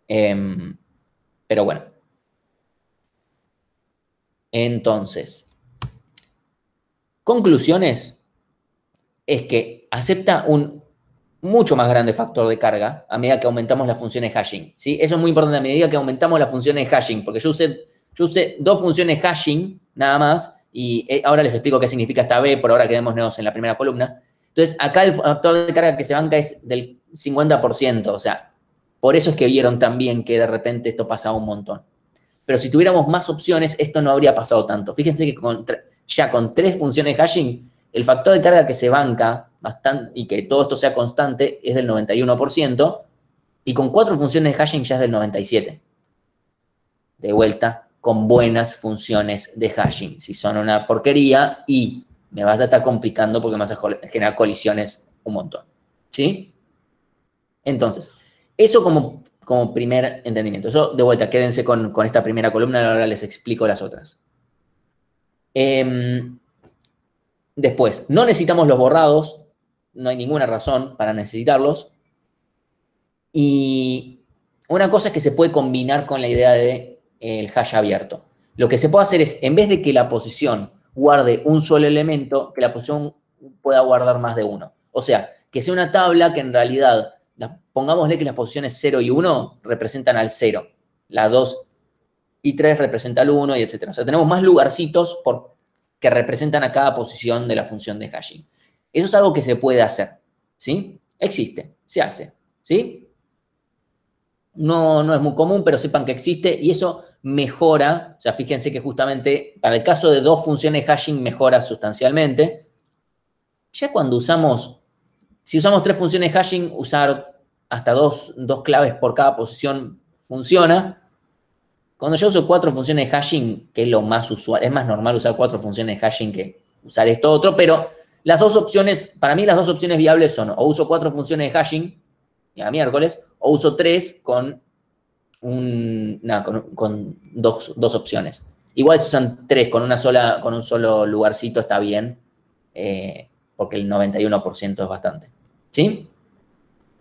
Em, pero bueno. Entonces, conclusiones es que acepta un mucho más grande factor de carga a medida que aumentamos las funciones hashing. ¿sí? Eso es muy importante a medida que aumentamos las funciones hashing, porque yo usé, yo dos funciones hashing nada más y eh, ahora les explico qué significa esta B, por ahora quedémonos en la primera columna. Entonces, acá el factor de carga que se banca es del 50%, o sea, por eso es que vieron también que de repente esto pasaba un montón. Pero si tuviéramos más opciones, esto no habría pasado tanto. Fíjense que ya con tres funciones hashing el factor de carga que se banca bastante, y que todo esto sea constante es del 91%, y con cuatro funciones de hashing ya es del 97%. De vuelta, con buenas funciones de hashing. Si son una porquería y me vas a estar complicando porque me vas a generar colisiones un montón. ¿Sí? Entonces, eso como, como primer entendimiento. Eso, de vuelta, quédense con, con esta primera columna y ahora les explico las otras. Eh, Después, no necesitamos los borrados, no hay ninguna razón para necesitarlos. Y una cosa es que se puede combinar con la idea de eh, el hash abierto. Lo que se puede hacer es, en vez de que la posición guarde un solo elemento, que la posición pueda guardar más de uno. O sea, que sea una tabla que en realidad, pongámosle que las posiciones 0 y 1 representan al 0, la 2 y 3 representan al 1 y etc. O sea, tenemos más lugarcitos por que representan a cada posición de la función de hashing. Eso es algo que se puede hacer, ¿sí? Existe, se hace, ¿sí? No, no es muy común, pero sepan que existe y eso mejora, o sea, fíjense que justamente para el caso de dos funciones hashing mejora sustancialmente. Ya cuando usamos, si usamos tres funciones hashing, usar hasta dos, dos claves por cada posición funciona, cuando yo uso cuatro funciones de hashing, que es lo más usual, es más normal usar cuatro funciones de hashing que usar esto otro, pero las dos opciones, para mí las dos opciones viables son o uso cuatro funciones de hashing, ya miércoles, o uso tres con, un, dos, opciones. Igual si usan tres con, una sola, con un solo lugarcito está bien, eh, porque el 91% es bastante. ¿Sí?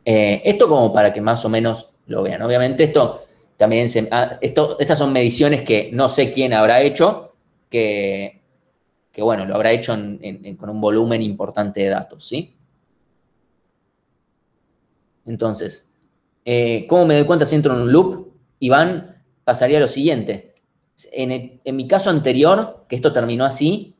Eh, esto como para que más o menos lo vean. Obviamente esto también se, ah, estas son mediciones que no sé quién habrá hecho, que, bueno, lo habrá hecho con un volumen importante de datos, ¿sí? Entonces, eh, ¿cómo me doy cuenta si entro en un loop? Iván, pasaría lo siguiente. En, mi caso anterior, que esto terminó así,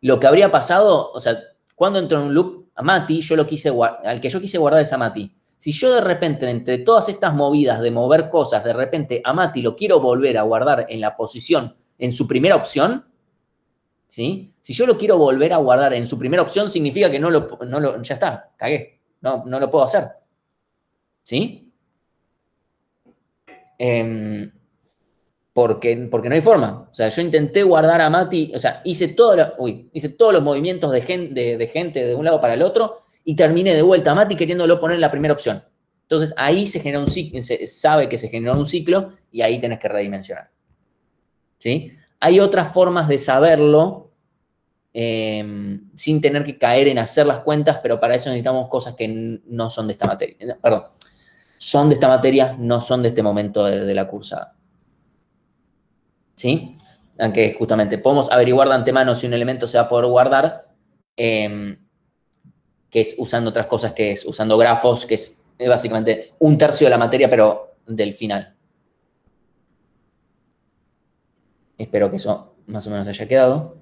lo que habría pasado, o sea, cuando entro en un loop, a Mati, yo lo quise al que yo quise guardar es a Mati. Si yo de repente, entre todas estas movidas de mover cosas, de repente a Mati lo quiero volver a guardar en la posición, en su primera opción, ¿sí? Si yo lo quiero volver a guardar en su primera opción, significa que no lo, no ya está, cagué, no, no lo puedo hacer, ¿sí? Em, porque, porque, no hay forma. O sea, yo intenté guardar a Mati, o sea, hice, todo hice todos los movimientos de, de, gente de un lado para el otro y termine de vuelta Mati queriéndolo poner en la primera opción. Entonces ahí se genera un ciclo, se sabe que se generó un ciclo y ahí tenés que redimensionar. ¿Sí? Hay otras formas de saberlo em, sin tener que caer en hacer las cuentas, pero para eso necesitamos cosas que no son de esta materia. Eh, perdón, son de esta materia, no son de este momento de, la cursada. ¿Sí? Aunque justamente podemos averiguar de antemano si un elemento se va a poder guardar. Eh, que es usando otras cosas, que es usando grafos, que es eh, básicamente un tercio de la materia, pero del final. Espero que eso más o menos haya quedado.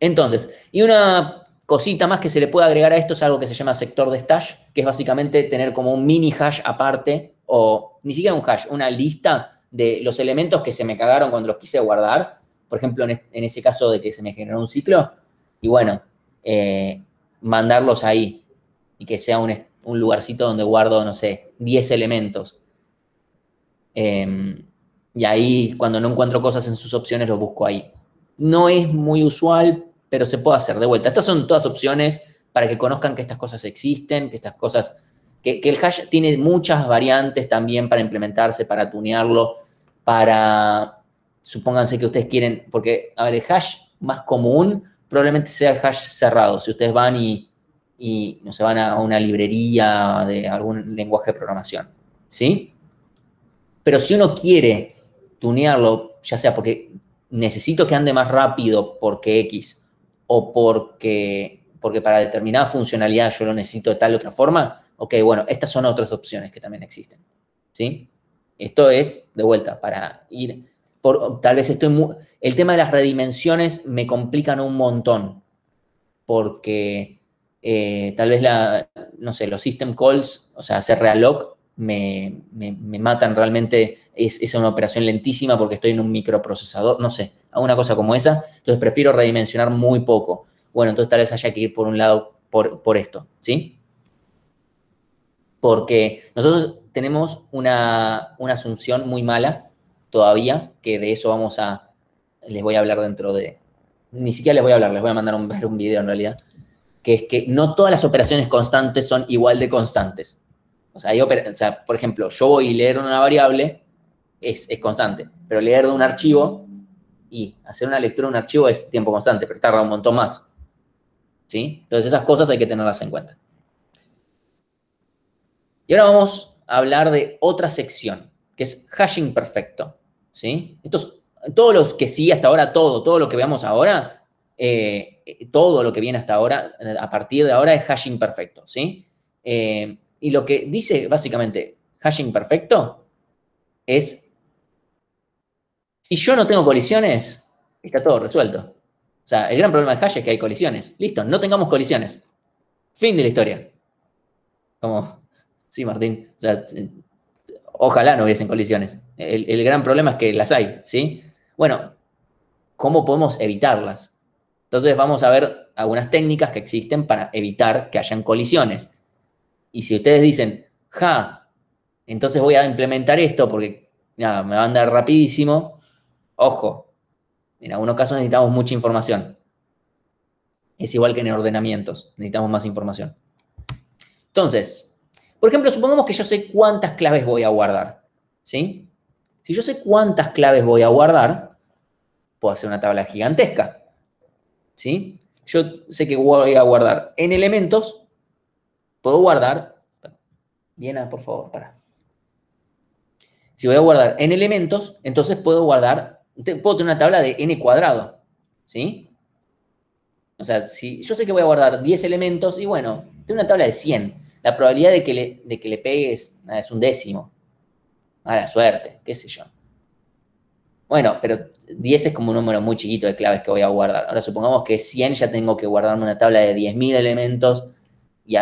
Entonces, y una cosita más que se le puede agregar a esto es algo que se llama sector de stash, que es básicamente tener como un mini hash aparte, o ni siquiera un hash, una lista de los elementos que se me cagaron cuando los quise guardar. Por ejemplo, en, ese caso de que se me generó un ciclo. Y bueno, eh, mandarlos ahí y que sea un, un lugarcito donde guardo, no sé, 10 elementos. Em, y ahí, cuando no encuentro cosas en sus opciones, los busco ahí. No es muy usual, pero se puede hacer de vuelta. Estas son todas opciones para que conozcan que estas cosas existen, que estas cosas, que, el hash tiene muchas variantes también para implementarse, para tunearlo, para, supónganse que ustedes quieren, porque, a el hash más común probablemente sea el hash cerrado. Si ustedes van y, no se van a una librería de algún lenguaje de programación, ¿sí? Pero si uno quiere tunearlo, ya sea porque necesito que ande más rápido porque X o porque, porque para determinada funcionalidad yo lo necesito de tal otra forma, ok, bueno, estas son otras opciones que también existen, ¿sí? Esto es, de vuelta, para ir tal vez estoy muy, el tema de las redimensiones me complican un montón, porque eh, tal vez la, no sé, los system calls, o sea, hacer realloc, me, me, matan realmente, es, es, una operación lentísima porque estoy en un microprocesador, no sé, alguna cosa como esa, entonces prefiero redimensionar muy poco. Bueno, entonces tal vez haya que ir por un lado por, esto, ¿sí? Porque nosotros tenemos una, una asunción muy mala todavía, que de eso vamos a, les voy a hablar dentro de, ni siquiera les voy a hablar, les voy a mandar un, ver un video en realidad, que es que no todas las operaciones constantes son igual de constantes. O sea, por ejemplo, yo voy a leer una variable, es, constante, pero leer un archivo y hacer una lectura de un archivo es tiempo constante, pero tarda un montón más. ¿Sí? Entonces esas cosas hay que tenerlas en cuenta. Y ahora vamos a hablar de otra sección que es hashing perfecto. ¿sí? todos los que sí hasta ahora, todo, todo lo que veamos ahora, eh, todo lo que viene hasta ahora, eh, a partir de ahora, es hashing perfecto. ¿sí? Eh, y lo que dice básicamente hashing perfecto es, si yo no tengo colisiones, está todo resuelto. O sea, el gran problema del hash es que hay colisiones. Listo, no tengamos colisiones. Fin de la historia. Como, sí, Martín, Ojalá no hubiesen colisiones. El, gran problema es que las hay, ¿sí? Bueno, ¿cómo podemos evitarlas? Entonces vamos a ver algunas técnicas que existen para evitar que hayan colisiones. Y si ustedes dicen, ja, entonces voy a implementar esto porque nada, me va a andar rapidísimo, ojo, en algunos casos necesitamos mucha información. Es igual que en ordenamientos, necesitamos más información. Entonces, por ejemplo, supongamos que yo sé cuántas claves voy a guardar. ¿sí? Si yo sé cuántas claves voy a guardar, puedo hacer una tabla gigantesca. ¿sí? Yo sé que voy a guardar en elementos, puedo guardar... Bien, por favor, para. Si voy a guardar en elementos, entonces puedo guardar, puedo tener una tabla de n cuadrado, ¿sí? O sea, si yo sé que voy a guardar 10 elementos, y bueno, tengo una tabla de 100 la probabilidad de que le, de que le pegues es un décimo. la suerte, qué sé yo. Bueno, pero 10 es como un número muy chiquito de claves que voy a guardar. Ahora supongamos que 100 ya tengo que guardarme una tabla de 10.000 elementos. Y,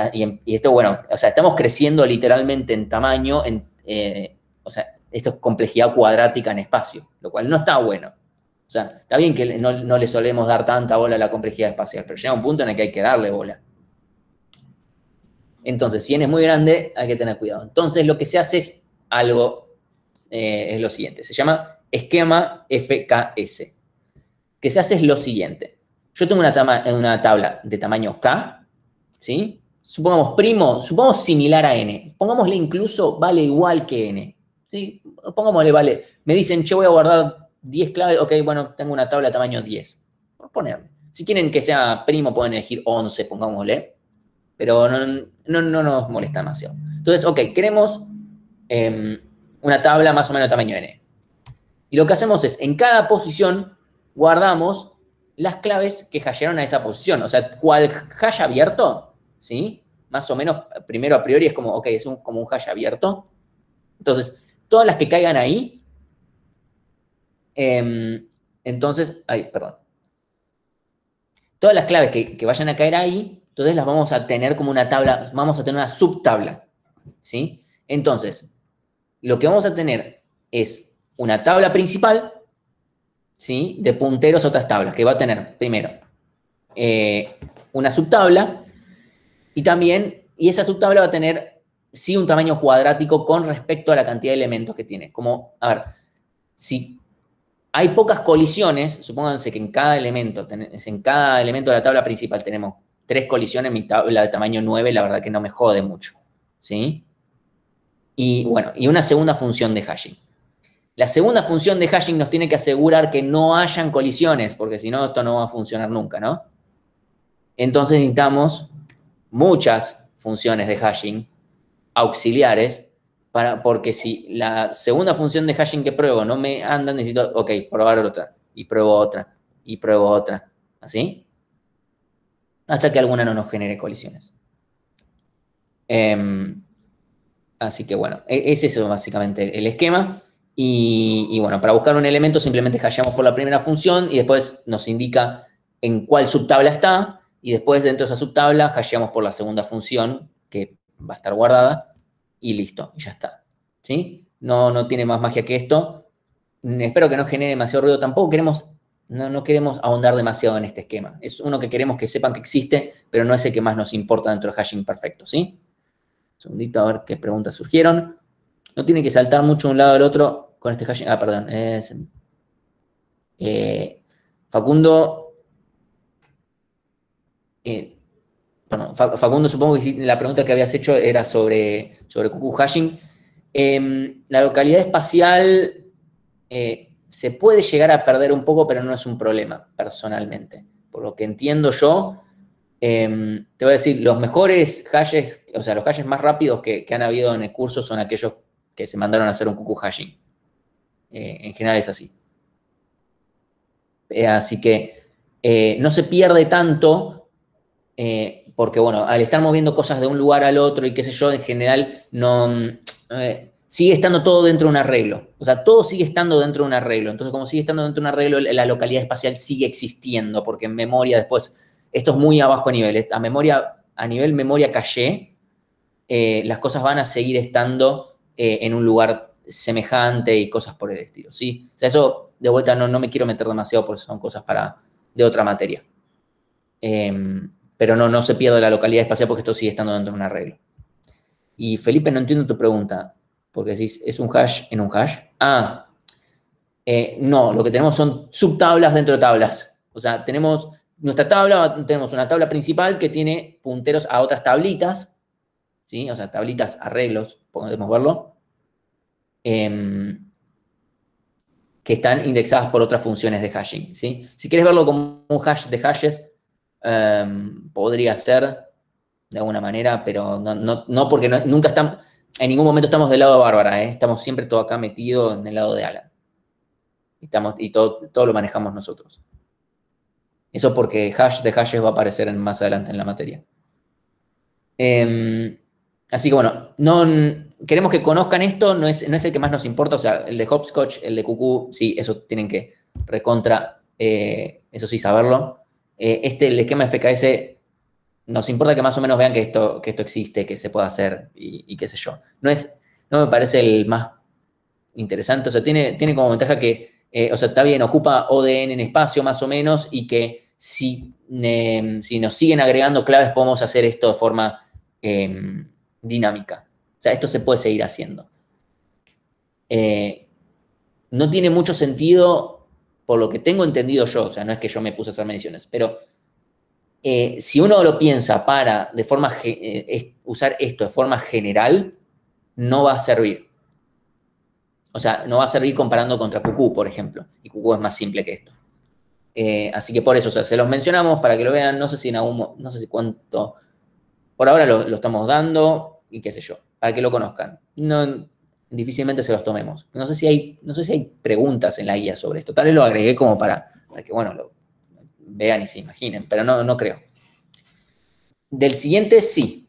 esto, bueno, o sea, estamos creciendo literalmente en tamaño, en, eh, o sea, esto es complejidad cuadrática en espacio, lo cual no está bueno. O sea, está bien que no, no le solemos dar tanta bola a la complejidad espacial, pero llega un punto en el que hay que darle bola. Entonces, si n es muy grande, hay que tener cuidado. Entonces, lo que se hace es algo, eh, es lo siguiente, se llama esquema FKS. Que se hace es lo siguiente. Yo tengo una, tabla de tamaño K, ¿sí? Supongamos primo, supongamos similar a n. Pongámosle incluso vale igual que n. ¿sí? Pongámosle vale. Me dicen, yo voy a guardar 10 claves. Ok, bueno, tengo una tabla de tamaño 10. Por ponerle. Si quieren que sea primo, pueden elegir 11, pongámosle pero no, nos molesta demasiado. Entonces, ok, queremos em, una tabla más o menos de tamaño n. Y lo que hacemos es, en cada posición, guardamos las claves que jayeron a esa posición. O sea, cual haya abierto, ¿sí? Más o menos, primero a priori es como, ok, es como un hash abierto. Entonces, todas las que caigan ahí, em, entonces, ay, perdón. Todas las claves que, que vayan a caer ahí, entonces las vamos a tener como una tabla, vamos a tener una subtabla, ¿sí? Entonces, lo que vamos a tener es una tabla principal, ¿sí? De punteros a otras tablas, que va a tener primero eh, una subtabla y también, y esa subtabla va a tener, sí, un tamaño cuadrático con respecto a la cantidad de elementos que tiene. Como, a ver, si hay pocas colisiones, supónganse que en cada elemento, en cada elemento de la tabla principal tenemos tres colisiones en mi tabla de tamaño 9, la verdad que no me jode mucho. ¿Sí? Y bueno, y una segunda función de hashing. La segunda función de hashing nos tiene que asegurar que no hayan colisiones, porque si no, esto no va a funcionar nunca, ¿no? Entonces necesitamos muchas funciones de hashing auxiliares, para, porque si la segunda función de hashing que pruebo no me anda, necesito, ok, probar otra, y pruebo otra, y pruebo otra, ¿así? hasta que alguna no nos genere colisiones. Em, así que bueno, e, es eso básicamente el esquema. Y, bueno, para buscar un elemento simplemente hasheamos por la primera función y después nos indica en cuál subtabla está. Y después dentro de esa subtabla hasheamos por la segunda función que va a estar guardada y listo, ya está. ¿Sí? No, no tiene más magia que esto. Espero que no genere demasiado ruido tampoco. Queremos no, queremos ahondar demasiado en este esquema. Es uno que queremos que sepan que existe, pero no es el que más nos importa dentro del hashing perfecto, ¿sí? Un segundito a ver qué preguntas surgieron. No tiene que saltar mucho de un lado al otro con este hashing. Ah, perdón. Es, eh, Facundo. Eh, Facundo, supongo que la pregunta que habías hecho era sobre, sobre Cuckoo Hashing. Em, la localidad espacial. Eh, se puede llegar a perder un poco, pero no es un problema personalmente. Por lo que entiendo yo, em, te voy a decir, los mejores hashes, o sea, los hashes más rápidos que, han habido en el curso son aquellos que se mandaron a hacer un cuckoo hashing. Eh, en general es así. Eh, así que eh, no se pierde tanto porque, bueno, al estar moviendo cosas de un lugar al otro y qué sé yo, en general no sigue estando todo dentro de un arreglo. O sea, todo sigue estando dentro de un arreglo. Entonces, como sigue estando dentro de un arreglo, la localidad espacial sigue existiendo, porque en memoria después, esto es muy abajo a nivel, a, memoria, a nivel memoria caché, eh, las cosas van a seguir estando eh, en un lugar semejante y cosas por el estilo, ¿sí? O sea, eso, de vuelta, no, me quiero meter demasiado porque son cosas para, de otra materia. Em, pero no, no se pierde la localidad espacial porque esto sigue estando dentro de un arreglo. Y Felipe, no entiendo tu pregunta porque decís, es un hash en un hash. Ah, eh, no, lo que tenemos son subtablas dentro de tablas. O sea, tenemos nuestra tabla, tenemos una tabla principal que tiene punteros a otras tablitas, ¿sí? O sea, tablitas, arreglos, podemos verlo, em, que están indexadas por otras funciones de hashing, ¿sí? Si quieres verlo como un hash de hashes, em, podría ser de alguna manera, pero no, no, porque nunca están en ningún momento estamos del lado de Bárbara, ¿eh? estamos siempre todo acá metido en el lado de Alan. Estamos, y todo, todo lo manejamos nosotros. Eso porque hash de hashes va a aparecer más adelante en la materia. Em, así que bueno, no, queremos que conozcan esto, no es, el que más nos importa, o sea, el de Hopscotch, el de Cucú, sí, eso tienen que recontra, eh, eso sí, saberlo. Eh, este, el esquema FKS nos importa que más o menos vean que esto, que esto existe, que se puede hacer y, qué sé yo. No, es, no me parece el más interesante, o sea, tiene, tiene como ventaja que, eh, o sea, está bien, ocupa ODN en espacio más o menos y que si, em, si nos siguen agregando claves podemos hacer esto de forma em, dinámica. O sea, esto se puede seguir haciendo. Eh, no tiene mucho sentido, por lo que tengo entendido yo, o sea, no es que yo me puse a hacer mediciones, pero eh, si uno lo piensa para de forma eh, usar esto de forma general, no va a servir. O sea, no va a servir comparando contra Cucú, por ejemplo. Y Cucú es más simple que esto. Eh, así que por eso, o sea, se los mencionamos para que lo vean. No sé si en algún, no sé si cuánto. Por ahora lo, estamos dando y qué sé yo, para que lo conozcan. No, difícilmente se los tomemos. No sé si hay, no sé si hay preguntas en la guía sobre esto. Tal vez lo agregué como para, para que, bueno, lo, vean y se imaginen, pero no, no creo. Del siguiente sí,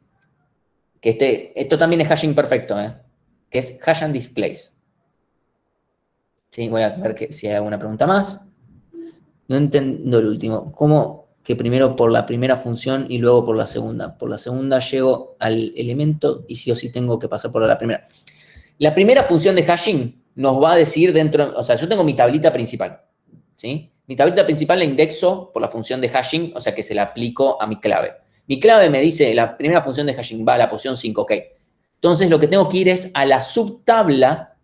que este, esto también es hashing perfecto, ¿eh? que es hash and displays. Sí, voy a ver que, si hay alguna pregunta más. No entiendo el último. ¿Cómo que primero por la primera función y luego por la segunda? Por la segunda llego al elemento y sí o sí tengo que pasar por la primera. La primera función de hashing nos va a decir dentro, o sea, yo tengo mi tablita principal, ¿sí? Mi tablita principal la indexo por la función de hashing, o sea que se la aplico a mi clave. Mi clave me dice, la primera función de hashing va a la posición 5, ok. Entonces lo que tengo que ir es a la subtabla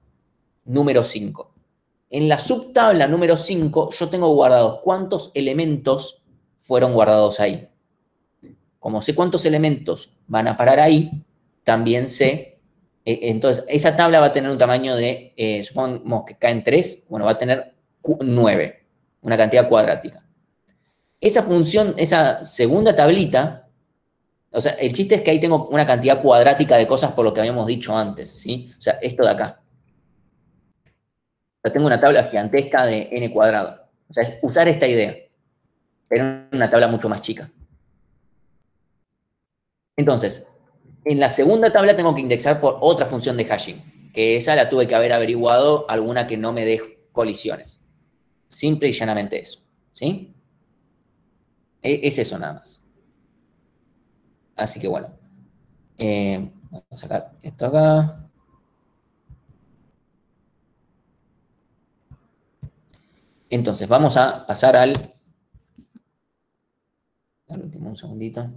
número 5. En la subtabla número 5 yo tengo guardados cuántos elementos fueron guardados ahí. Como sé cuántos elementos van a parar ahí, también sé, eh, entonces esa tabla va a tener un tamaño de, eh, supongamos que caen 3, bueno, va a tener 9 una cantidad cuadrática. Esa función, esa segunda tablita, o sea, el chiste es que ahí tengo una cantidad cuadrática de cosas por lo que habíamos dicho antes, ¿sí? O sea, esto de acá. O sea, tengo una tabla gigantesca de n cuadrado. O sea, es usar esta idea, pero una tabla mucho más chica. Entonces, en la segunda tabla tengo que indexar por otra función de hashing, que esa la tuve que haber averiguado alguna que no me dé colisiones. Simple y llanamente eso, ¿sí? E, es eso nada más. Así que bueno, eh, vamos a sacar esto acá. Entonces, vamos a pasar al... Al último, un segundito.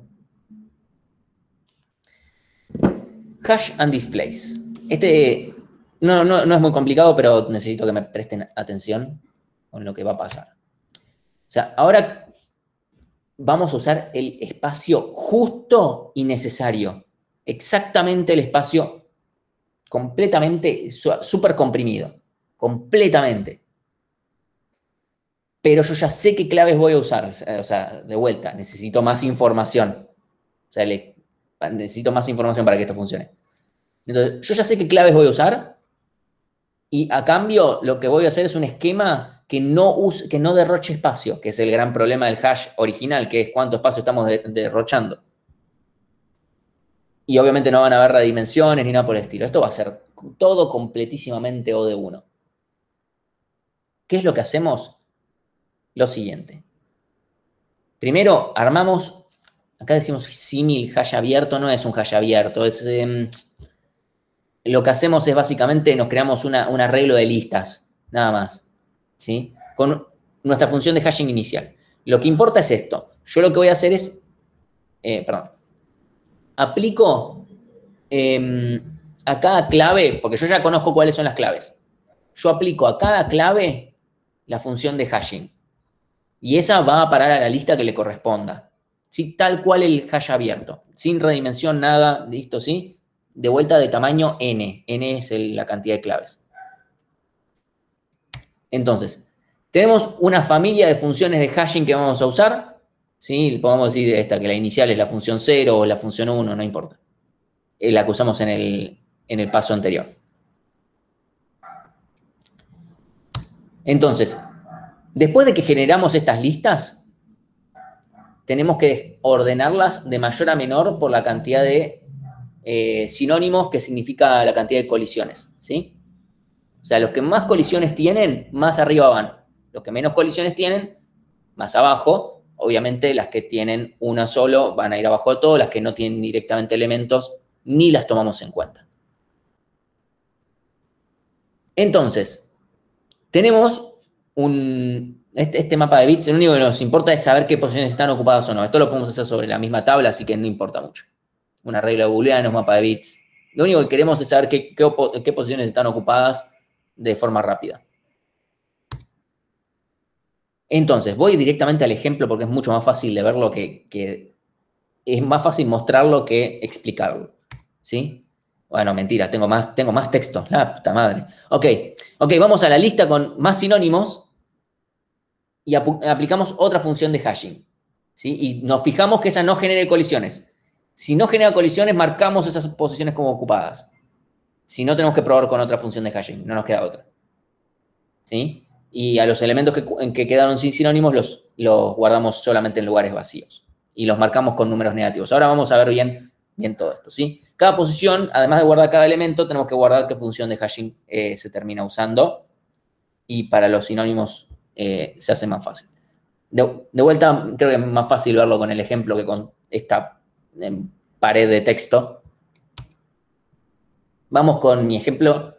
Hash and displays. Este no, no es muy complicado, pero necesito que me presten atención con lo que va a pasar. O sea, ahora vamos a usar el espacio justo y necesario. Exactamente el espacio completamente, súper comprimido. Completamente. Pero yo ya sé qué claves voy a usar. O sea, de vuelta, necesito más información. O sea, necesito más información para que esto funcione. Entonces, yo ya sé qué claves voy a usar. Y a cambio, lo que voy a hacer es un esquema que no, use, que no derroche espacio, que es el gran problema del hash original, que es cuánto espacio estamos derrochando. Y obviamente no van a haber dimensiones ni nada por el estilo. Esto va a ser todo completísimamente O de 1. ¿Qué es lo que hacemos? Lo siguiente. Primero, armamos, acá decimos simil, hash abierto, no es un hash abierto, es... Em, lo que hacemos es básicamente nos creamos un arreglo de listas, nada más. Con nuestra función de hashing inicial. Lo que importa es esto. Yo lo que voy a hacer es, eh, perdón, aplico em, a cada clave, porque yo ya conozco cuáles son las claves. Yo aplico a cada clave la función de hashing. Y esa va a parar a la lista que le corresponda. Tal cual el hash abierto. Sin redimensión, nada, listo, ¿sí? De vuelta de tamaño n. n es la cantidad de claves. Entonces, tenemos una familia de funciones de hashing que vamos a usar. ¿sí? Podemos decir esta, que la inicial es la función 0 o la función 1, no importa. Eh, la que usamos en el, paso anterior. Entonces, después de que generamos estas listas, tenemos que ordenarlas de mayor a menor por la cantidad de eh, sinónimos que significa la cantidad de colisiones, ¿sí? O sea, los que más colisiones tienen, más arriba van. Los que menos colisiones tienen, más abajo. Obviamente las que tienen una solo van a ir abajo de todo, las que no tienen directamente elementos ni las tomamos en cuenta. Entonces, tenemos un, este, este mapa de bits, lo único que nos importa es saber qué posiciones están ocupadas o no. Esto lo podemos hacer sobre la misma tabla, así que no importa mucho. Una regla de booleanos, mapa de bits. Lo único que queremos es saber qué posiciones están ocupadas de forma rápida. Entonces, voy directamente al ejemplo porque es mucho más fácil de verlo que, es más fácil mostrarlo que explicarlo. ¿Sí? Bueno, mentira, tengo más, tengo más textos. La puta madre. Ok, ok, vamos a la lista con más sinónimos y aplicamos otra función de hashing. ¿sí? Y nos fijamos que esa no genere colisiones. Si no genera colisiones, marcamos esas posiciones como ocupadas. Si no, tenemos que probar con otra función de hashing, no nos queda otra. ¿Sí? Y a los elementos que, que quedaron sin sinónimos los, los guardamos solamente en lugares vacíos y los marcamos con números negativos. Ahora vamos a ver bien, bien todo esto, ¿sí? Cada posición, además de guardar cada elemento, tenemos que guardar qué función de hashing eh, se termina usando y para los sinónimos eh, se hace más fácil. De, vuelta, creo que es más fácil verlo con el ejemplo que con esta em, pared de texto Vamos con mi ejemplo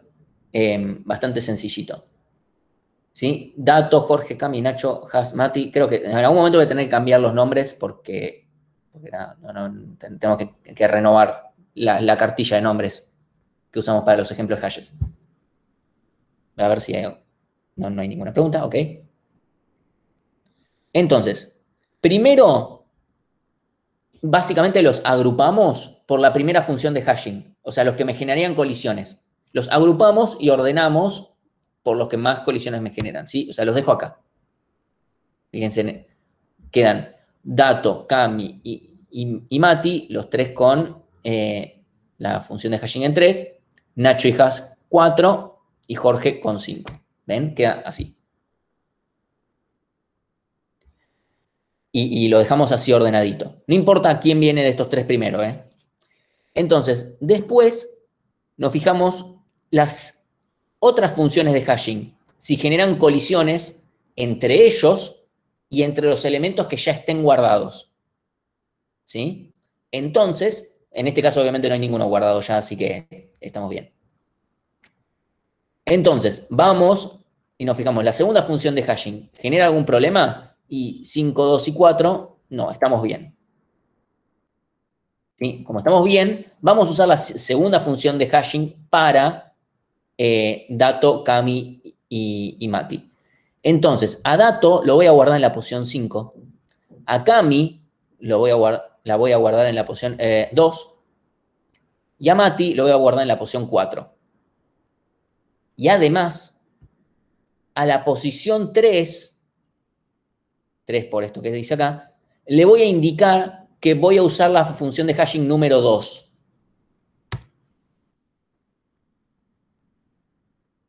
em, bastante sencillito. ¿Sí? Dato, Jorge Caminacho, Mati. Creo que en algún momento voy a tener que cambiar los nombres porque, tenemos que, renovar la, cartilla de nombres que usamos para los ejemplos hashes. A ver si no, no hay ninguna pregunta, ok. Entonces, primero, básicamente los agrupamos por la primera función de hashing o sea, los que me generarían colisiones. Los agrupamos y ordenamos por los que más colisiones me generan, ¿sí? O sea, los dejo acá. Fíjense, quedan Dato, Cami y, Mati, los tres con eh, la función de hashing en 3, Nacho y Has 4 y Jorge con 5. ¿Ven? Queda así. Y, y, lo dejamos así ordenadito. No importa quién viene de estos tres primero, ¿eh? Entonces, después nos fijamos las otras funciones de hashing. Si generan colisiones entre ellos y entre los elementos que ya estén guardados. Entonces, en este caso obviamente no hay ninguno guardado ya, así que estamos bien. Entonces, vamos y nos fijamos, la segunda función de hashing, ¿genera algún problema? Y 5, 2 y 4, no, estamos bien. Como estamos bien, vamos a usar la segunda función de hashing para eh, dato, Cami y, Mati. Entonces, a dato lo voy a guardar en la posición 5. A Cami lo voy a la voy a guardar en la posición 2. Eh, y a Mati lo voy a guardar en la posición 4. Y además, a la posición 3, 3 por esto que dice acá, le voy a indicar que voy a usar la función de hashing número 2.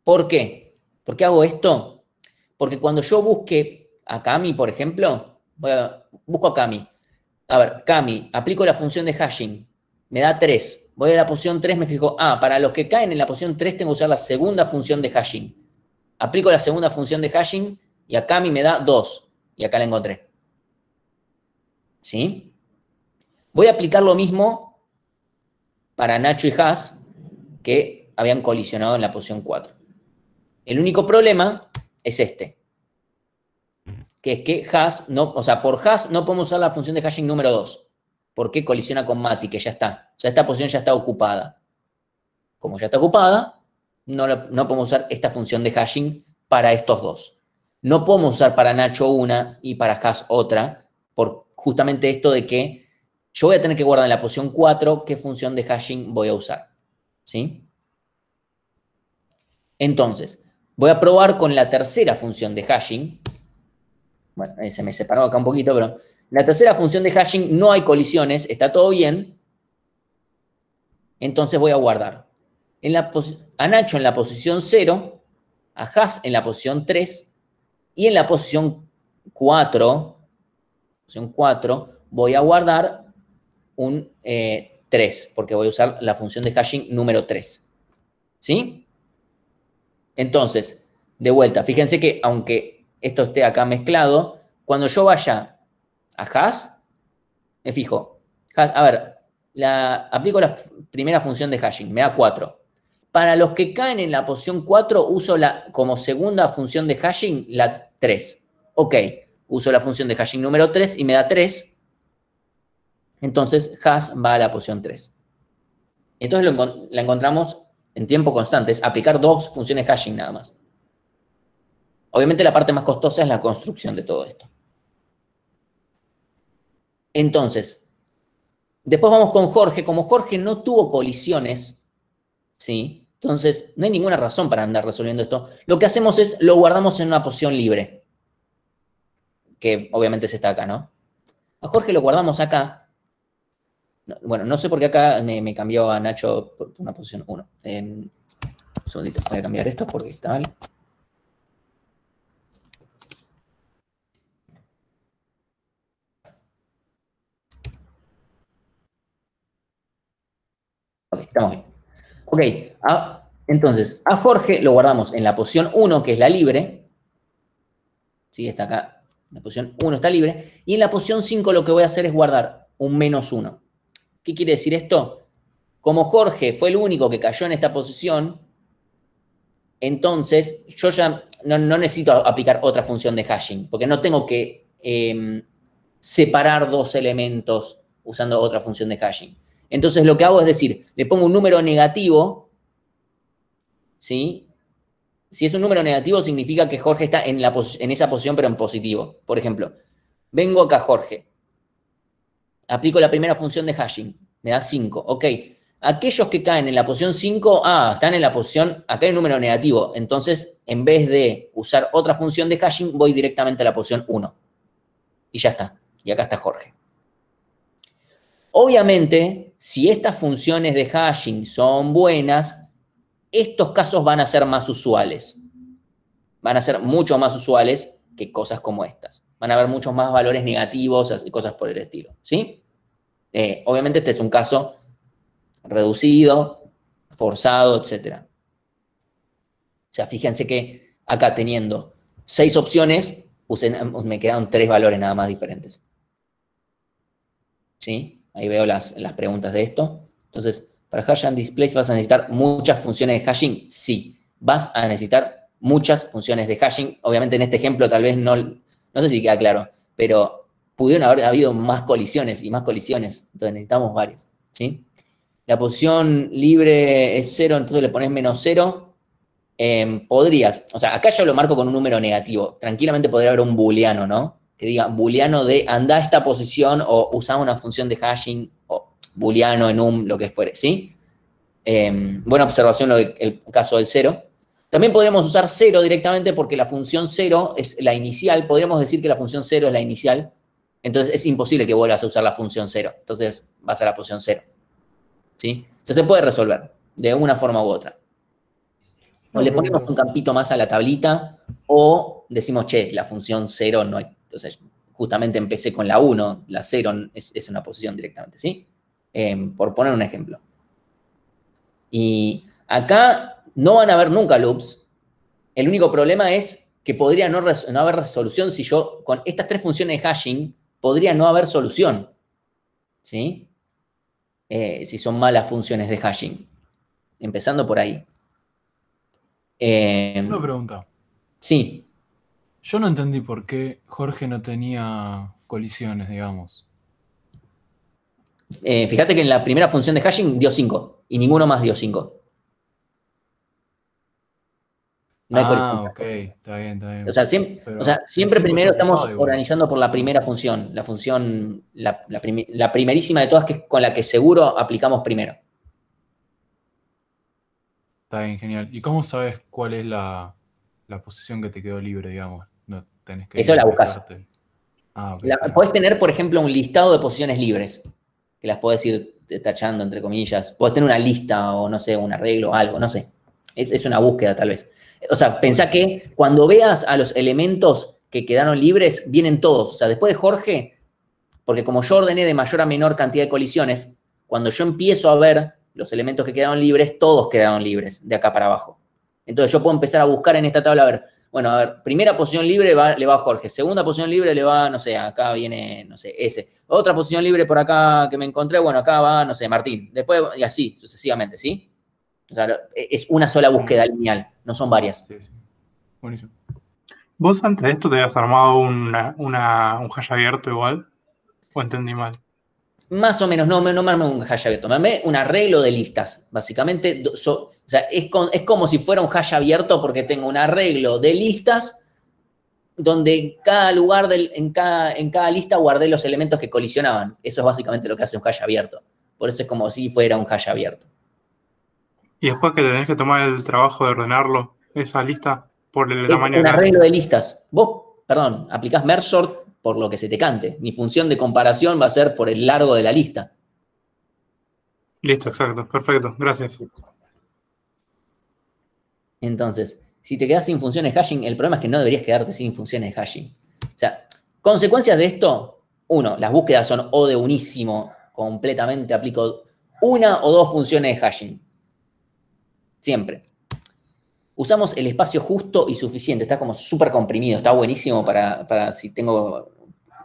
¿Por qué? ¿Por qué hago esto? Porque cuando yo busque a Cami, por ejemplo, busco a Cami. A ver, Cami, aplico la función de hashing, me da 3. Voy a la posición 3, me fijo, ah, para los que caen en la posición 3 tengo que usar la segunda función de hashing. Aplico la segunda función de hashing y a Cami me da 2. Y acá la encontré. ¿Sí? Voy a aplicar lo mismo para Nacho y Haas, que habían colisionado en la posición 4. El único problema es este, que es que Haas, no, o sea, por Haas no podemos usar la función de hashing número 2, porque colisiona con Mati, que ya está. O sea, esta posición ya está ocupada. Como ya está ocupada, no, no podemos usar esta función de hashing para estos dos. No podemos usar para Nacho una y para Haas otra, por justamente esto de que yo voy a tener que guardar en la posición 4 qué función de hashing voy a usar. ¿Sí? Entonces, voy a probar con la tercera función de hashing. Bueno, eh, se me separó acá un poquito, pero la tercera función de hashing no hay colisiones, está todo bien. Entonces voy a guardar. En la a Nacho en la posición 0, a Has en la posición 3 y en la posición 4, posición 4 voy a guardar un 3, eh, porque voy a usar la función de hashing número 3. ¿Sí? Entonces, de vuelta, fíjense que aunque esto esté acá mezclado, cuando yo vaya a hash, me fijo, a ver, la, aplico la primera función de hashing, me da 4. Para los que caen en la posición 4, uso la, como segunda función de hashing la 3. Ok, uso la función de hashing número 3 y me da 3. Entonces, hash va a la posición 3. Entonces la encontramos en tiempo constante, es aplicar dos funciones hashing nada más. Obviamente la parte más costosa es la construcción de todo esto. Entonces, después vamos con Jorge. Como Jorge no tuvo colisiones, ¿sí? Entonces, no hay ninguna razón para andar resolviendo esto. Lo que hacemos es, lo guardamos en una posición libre. Que obviamente se está acá, ¿no? A Jorge lo guardamos acá bueno, no sé por qué acá me, cambió a Nacho una posición 1. Em, un segundito, voy a cambiar esto porque está mal. Ok, estamos bien. Ok, ah, entonces a Jorge lo guardamos en la posición 1, que es la libre. Sí, está acá. La posición 1 está libre. Y en la posición 5 lo que voy a hacer es guardar un menos 1. ¿Qué quiere decir esto? Como Jorge fue el único que cayó en esta posición, entonces yo ya no, necesito aplicar otra función de hashing, porque no tengo que em, separar dos elementos usando otra función de hashing. Entonces lo que hago es decir, le pongo un número negativo, ¿sí? Si es un número negativo significa que Jorge está en, en esa posición pero en positivo. Por ejemplo, vengo acá Jorge, aplico la primera función de hashing, me da 5, ok. Aquellos que caen en la posición 5, ah, están en la posición, acá hay un número negativo, entonces en vez de usar otra función de hashing, voy directamente a la posición 1. Y ya está, y acá está Jorge. Obviamente, si estas funciones de hashing son buenas, estos casos van a ser más usuales. Van a ser mucho más usuales que cosas como estas van a haber muchos más valores negativos y cosas por el estilo, ¿sí? Eh, obviamente este es un caso reducido, forzado, etc. O sea, fíjense que acá teniendo seis opciones, me quedaron tres valores nada más diferentes. ¿Sí? Ahí veo las, las preguntas de esto. Entonces, para hash and displays vas a necesitar muchas funciones de hashing. Sí, vas a necesitar muchas funciones de hashing. Obviamente en este ejemplo tal vez no, no sé si queda claro, pero pudieron haber habido más colisiones y más colisiones, entonces necesitamos varias, ¿sí? La posición libre es cero, entonces le pones menos cero, em, podrías, o sea, acá yo lo marco con un número negativo, tranquilamente podría haber un booleano, ¿no? Que diga booleano de anda a esta posición o usamos una función de hashing o booleano, en un lo que fuere, ¿sí? Em, buena observación el caso del cero. También podríamos usar 0 directamente porque la función 0 es la inicial. Podríamos decir que la función 0 es la inicial. Entonces es imposible que vuelvas a usar la función 0. Entonces vas a la posición 0. ¿Sí? O sea, se puede resolver de una forma u otra. O le ponemos un campito más a la tablita o decimos, che, la función 0 no hay. Entonces, justamente empecé con la 1, la 0 es, una posición directamente, ¿sí? Eh, por poner un ejemplo. Y acá no van a haber nunca loops. El único problema es que podría no, haber resolución si yo, con estas tres funciones de hashing, podría no haber solución. ¿Sí? Eh, si son malas funciones de hashing. Empezando por ahí. Eh, Una pregunta. Sí. Yo no entendí por qué Jorge no tenía colisiones, digamos. Eh, fíjate que en la primera función de hashing dio 5 y ninguno más dio 5. ah, ok, está bien, está bien. O sea, siempre, primero estamos organizando por la primera función, la función, la, primerísima de todas, que es con la que seguro aplicamos primero. Está bien, genial. ¿Y cómo sabes cuál es la, posición que te quedó libre, digamos? No, tenés que Eso la buscas. Ah, okay, podés tener, por ejemplo, un listado de posiciones libres, que las podés ir tachando, entre comillas. Podés tener una lista o, no sé, un arreglo, algo, no sé. es una búsqueda, tal vez. O sea, pensá que cuando veas a los elementos que quedaron libres, vienen todos. O sea, después de Jorge, porque como yo ordené de mayor a menor cantidad de colisiones, cuando yo empiezo a ver los elementos que quedaron libres, todos quedaron libres de acá para abajo. Entonces yo puedo empezar a buscar en esta tabla, a ver, bueno, a ver, primera posición libre le va a Jorge, segunda posición libre le va, no sé, acá viene, no sé, ese. Otra posición libre por acá que me encontré, bueno, acá va, no sé, Martín. Después, y así sucesivamente, ¿sí? O sea, e, es una sola búsqueda lineal, no son varias. Sí, Buenísimo. ¿Vos antes de esto te habías armado un hash abierto igual? ¿O entendí mal? Más o menos, no, no me armé un hash abierto, me armé un arreglo de listas, básicamente. o sea, es, como si fuera un hash abierto porque tengo un arreglo de listas donde en cada lugar, del, en, cada, en cada lista guardé los elementos que colisionaban. Eso es básicamente lo que hace un hash abierto. Por eso es como si fuera un hash abierto. Y después que tenés que tomar el trabajo de ordenarlo, esa lista, por el tamaño. un arreglo de listas. Vos, perdón, aplicás Short por lo que se te cante. Mi función de comparación va a ser por el largo de la lista. Listo, exacto. Perfecto. Gracias. Entonces, si te quedas sin funciones hashing, el problema es que no deberías quedarte sin funciones hashing. O sea, consecuencias de esto, uno, las búsquedas son o de unísimo, completamente aplico una o dos funciones de hashing siempre. Usamos el espacio justo y suficiente, está como súper comprimido, está buenísimo para, si tengo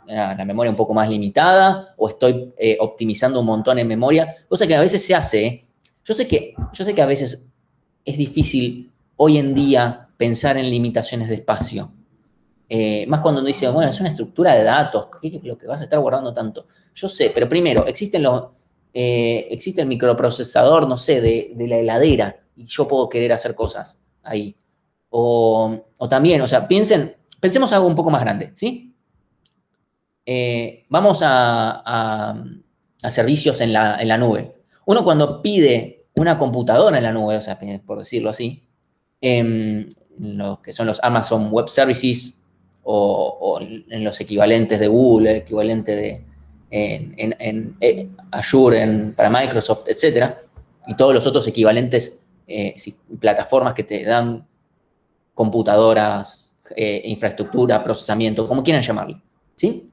eh, la memoria un poco más limitada o estoy eh, optimizando un montón en memoria, cosa que a veces se hace. ¿eh? Yo, sé que, yo sé que a veces es difícil hoy en día pensar en limitaciones de espacio. más cuando uno dice, bueno, es una estructura de datos, ¿qué es lo que vas a estar guardando tanto? Yo sé, pero primero, existe el microprocesador, no sé, de la heladera y yo puedo querer hacer cosas ahí. O, también, o sea, piensen, pensemos algo un poco más grande, ¿sí? Eh, vamos a, servicios en la, nube. Uno cuando pide una computadora en la nube, o sea, por decirlo así, en em, los que son los Amazon Web Services o, en los equivalentes de Google, el equivalente de en, eh, Azure para Microsoft, etcétera, y todos los otros equivalentes eh, plataformas que te dan computadoras, eh, infraestructura, procesamiento, como quieran llamarle, ¿sí?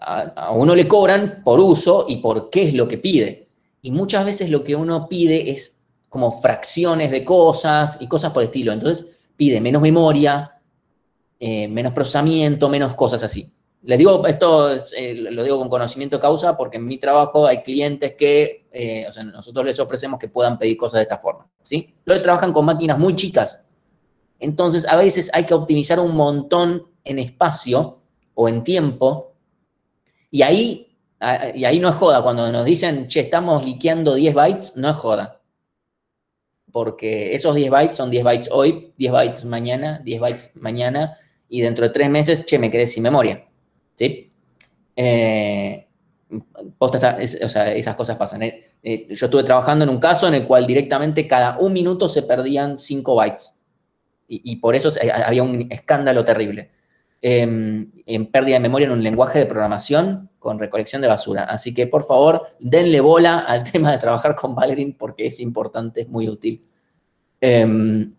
a, uno le cobran por uso y por qué es lo que pide. Y muchas veces lo que uno pide es como fracciones de cosas y cosas por el estilo. Entonces pide menos memoria, eh, menos procesamiento, menos cosas así. Les digo, esto eh, lo digo con conocimiento de causa porque en mi trabajo hay clientes que, eh, o sea, nosotros les ofrecemos que puedan pedir cosas de esta forma, ¿sí? Luego trabajan con máquinas muy chicas. Entonces, a veces hay que optimizar un montón en espacio o en tiempo. Y ahí, y ahí no es joda. Cuando nos dicen, che, estamos liqueando 10 bytes, no es joda porque esos 10 bytes son 10 bytes hoy, 10 bytes mañana, 10 bytes mañana, y dentro de tres meses, che, me quedé sin memoria. ¿sí? Eh, o sea, esas cosas pasan. ¿eh? Eh, yo estuve trabajando en un caso en el cual directamente cada un minuto se perdían 5 bytes. Y, por eso había un escándalo terrible. Em, en pérdida de memoria en un lenguaje de programación con recolección de basura. Así que por favor, denle bola al tema de trabajar con Valgrind porque es importante, es muy útil. Em,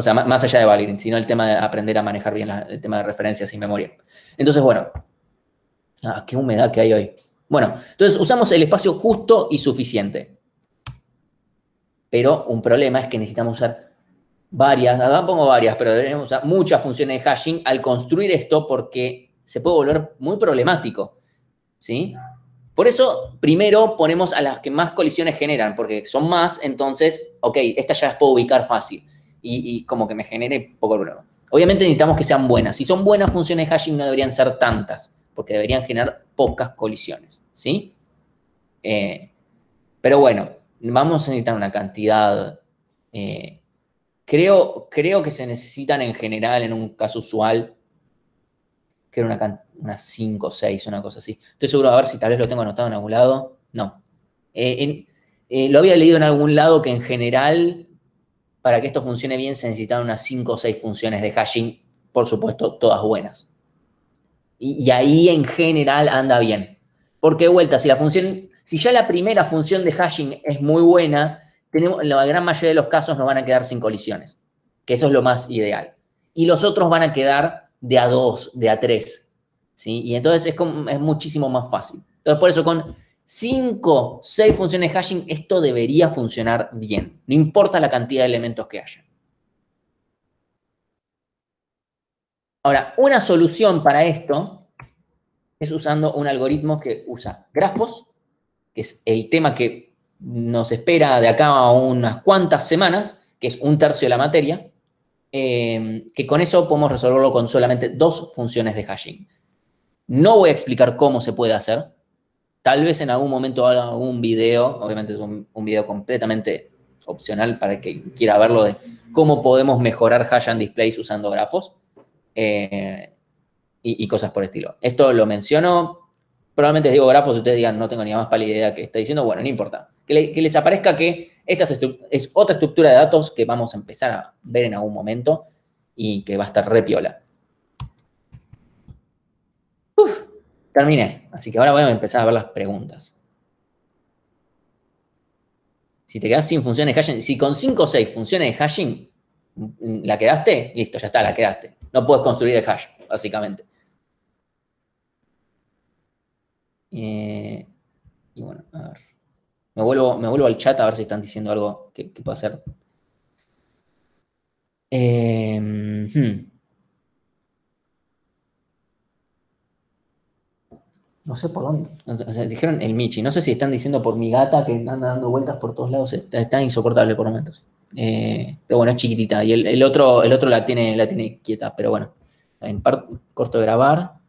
o sea, más allá de Valgrind, sino el tema de aprender a manejar bien el tema de referencias y memoria. Entonces, bueno. Ah, qué humedad que hay hoy. Bueno, entonces usamos el espacio justo y suficiente. Pero un problema es que necesitamos usar varias, acá pongo varias, pero deberíamos usar muchas funciones de hashing al construir esto porque se puede volver muy problemático. ¿Sí? Por eso, primero ponemos a las que más colisiones generan, porque son más, entonces, ok, estas ya las puedo ubicar fácil y, como que me genere poco problema. Obviamente necesitamos que sean buenas. Si son buenas funciones de hashing no deberían ser tantas, porque deberían generar pocas colisiones, ¿sí? Eh, pero bueno, vamos a necesitar una cantidad. Eh, creo, creo que se necesitan en general, en un caso usual, que era una 5 o 6, una cosa así. Estoy seguro, a ver si tal vez lo tengo anotado en algún lado. No. Eh, lo había leído en algún lado que en general para que esto funcione bien se necesitan unas 5 o 6 funciones de hashing, por supuesto, todas buenas. Y, ahí en general anda bien. Porque de vuelta, si la función, si ya la primera función de hashing es muy buena, tenemos, la gran mayoría de los casos nos van a quedar sin colisiones, que eso es lo más ideal. Y los otros van a quedar de a 2, de a 3. ¿sí? Y entonces es, es muchísimo más fácil. Entonces, por eso con cinco seis funciones de hashing, esto debería funcionar bien, no importa la cantidad de elementos que haya. Ahora, una solución para esto es usando un algoritmo que usa grafos, que es el tema que nos espera de acá a unas cuantas semanas, que es un tercio de la materia, em, que con eso podemos resolverlo con solamente dos funciones de hashing. No voy a explicar cómo se puede hacer, Tal vez en algún momento haga un video, obviamente es un, video completamente opcional para que quiera verlo de cómo podemos mejorar Hash Displays usando grafos eh, y, cosas por el estilo. Esto lo menciono, probablemente les digo grafos, ustedes digan, no tengo ni más pálida idea que está diciendo, bueno, no importa. Que, les aparezca que esta es, es, otra estructura de datos que vamos a empezar a ver en algún momento y que va a estar re piola. Terminé, así que ahora voy a empezar a ver las preguntas. Si te quedas sin funciones de hashing, si con 5 o 6 funciones de hashing mm, la quedaste, listo, ya está, la quedaste. No puedes construir el hash, básicamente. Eh, y bueno, Me vuelvo, me vuelvo al chat a ver si están diciendo algo que, que pueda hacer. Eh, hmm. no sé por dónde. dijeron el Michi. No sé si están diciendo por mi gata que anda dando vueltas por todos lados. Está, insoportable por momentos. Eh, pero bueno, es chiquitita. Y el, otro, el otro la tiene, la tiene quieta. Pero bueno, corto de grabar.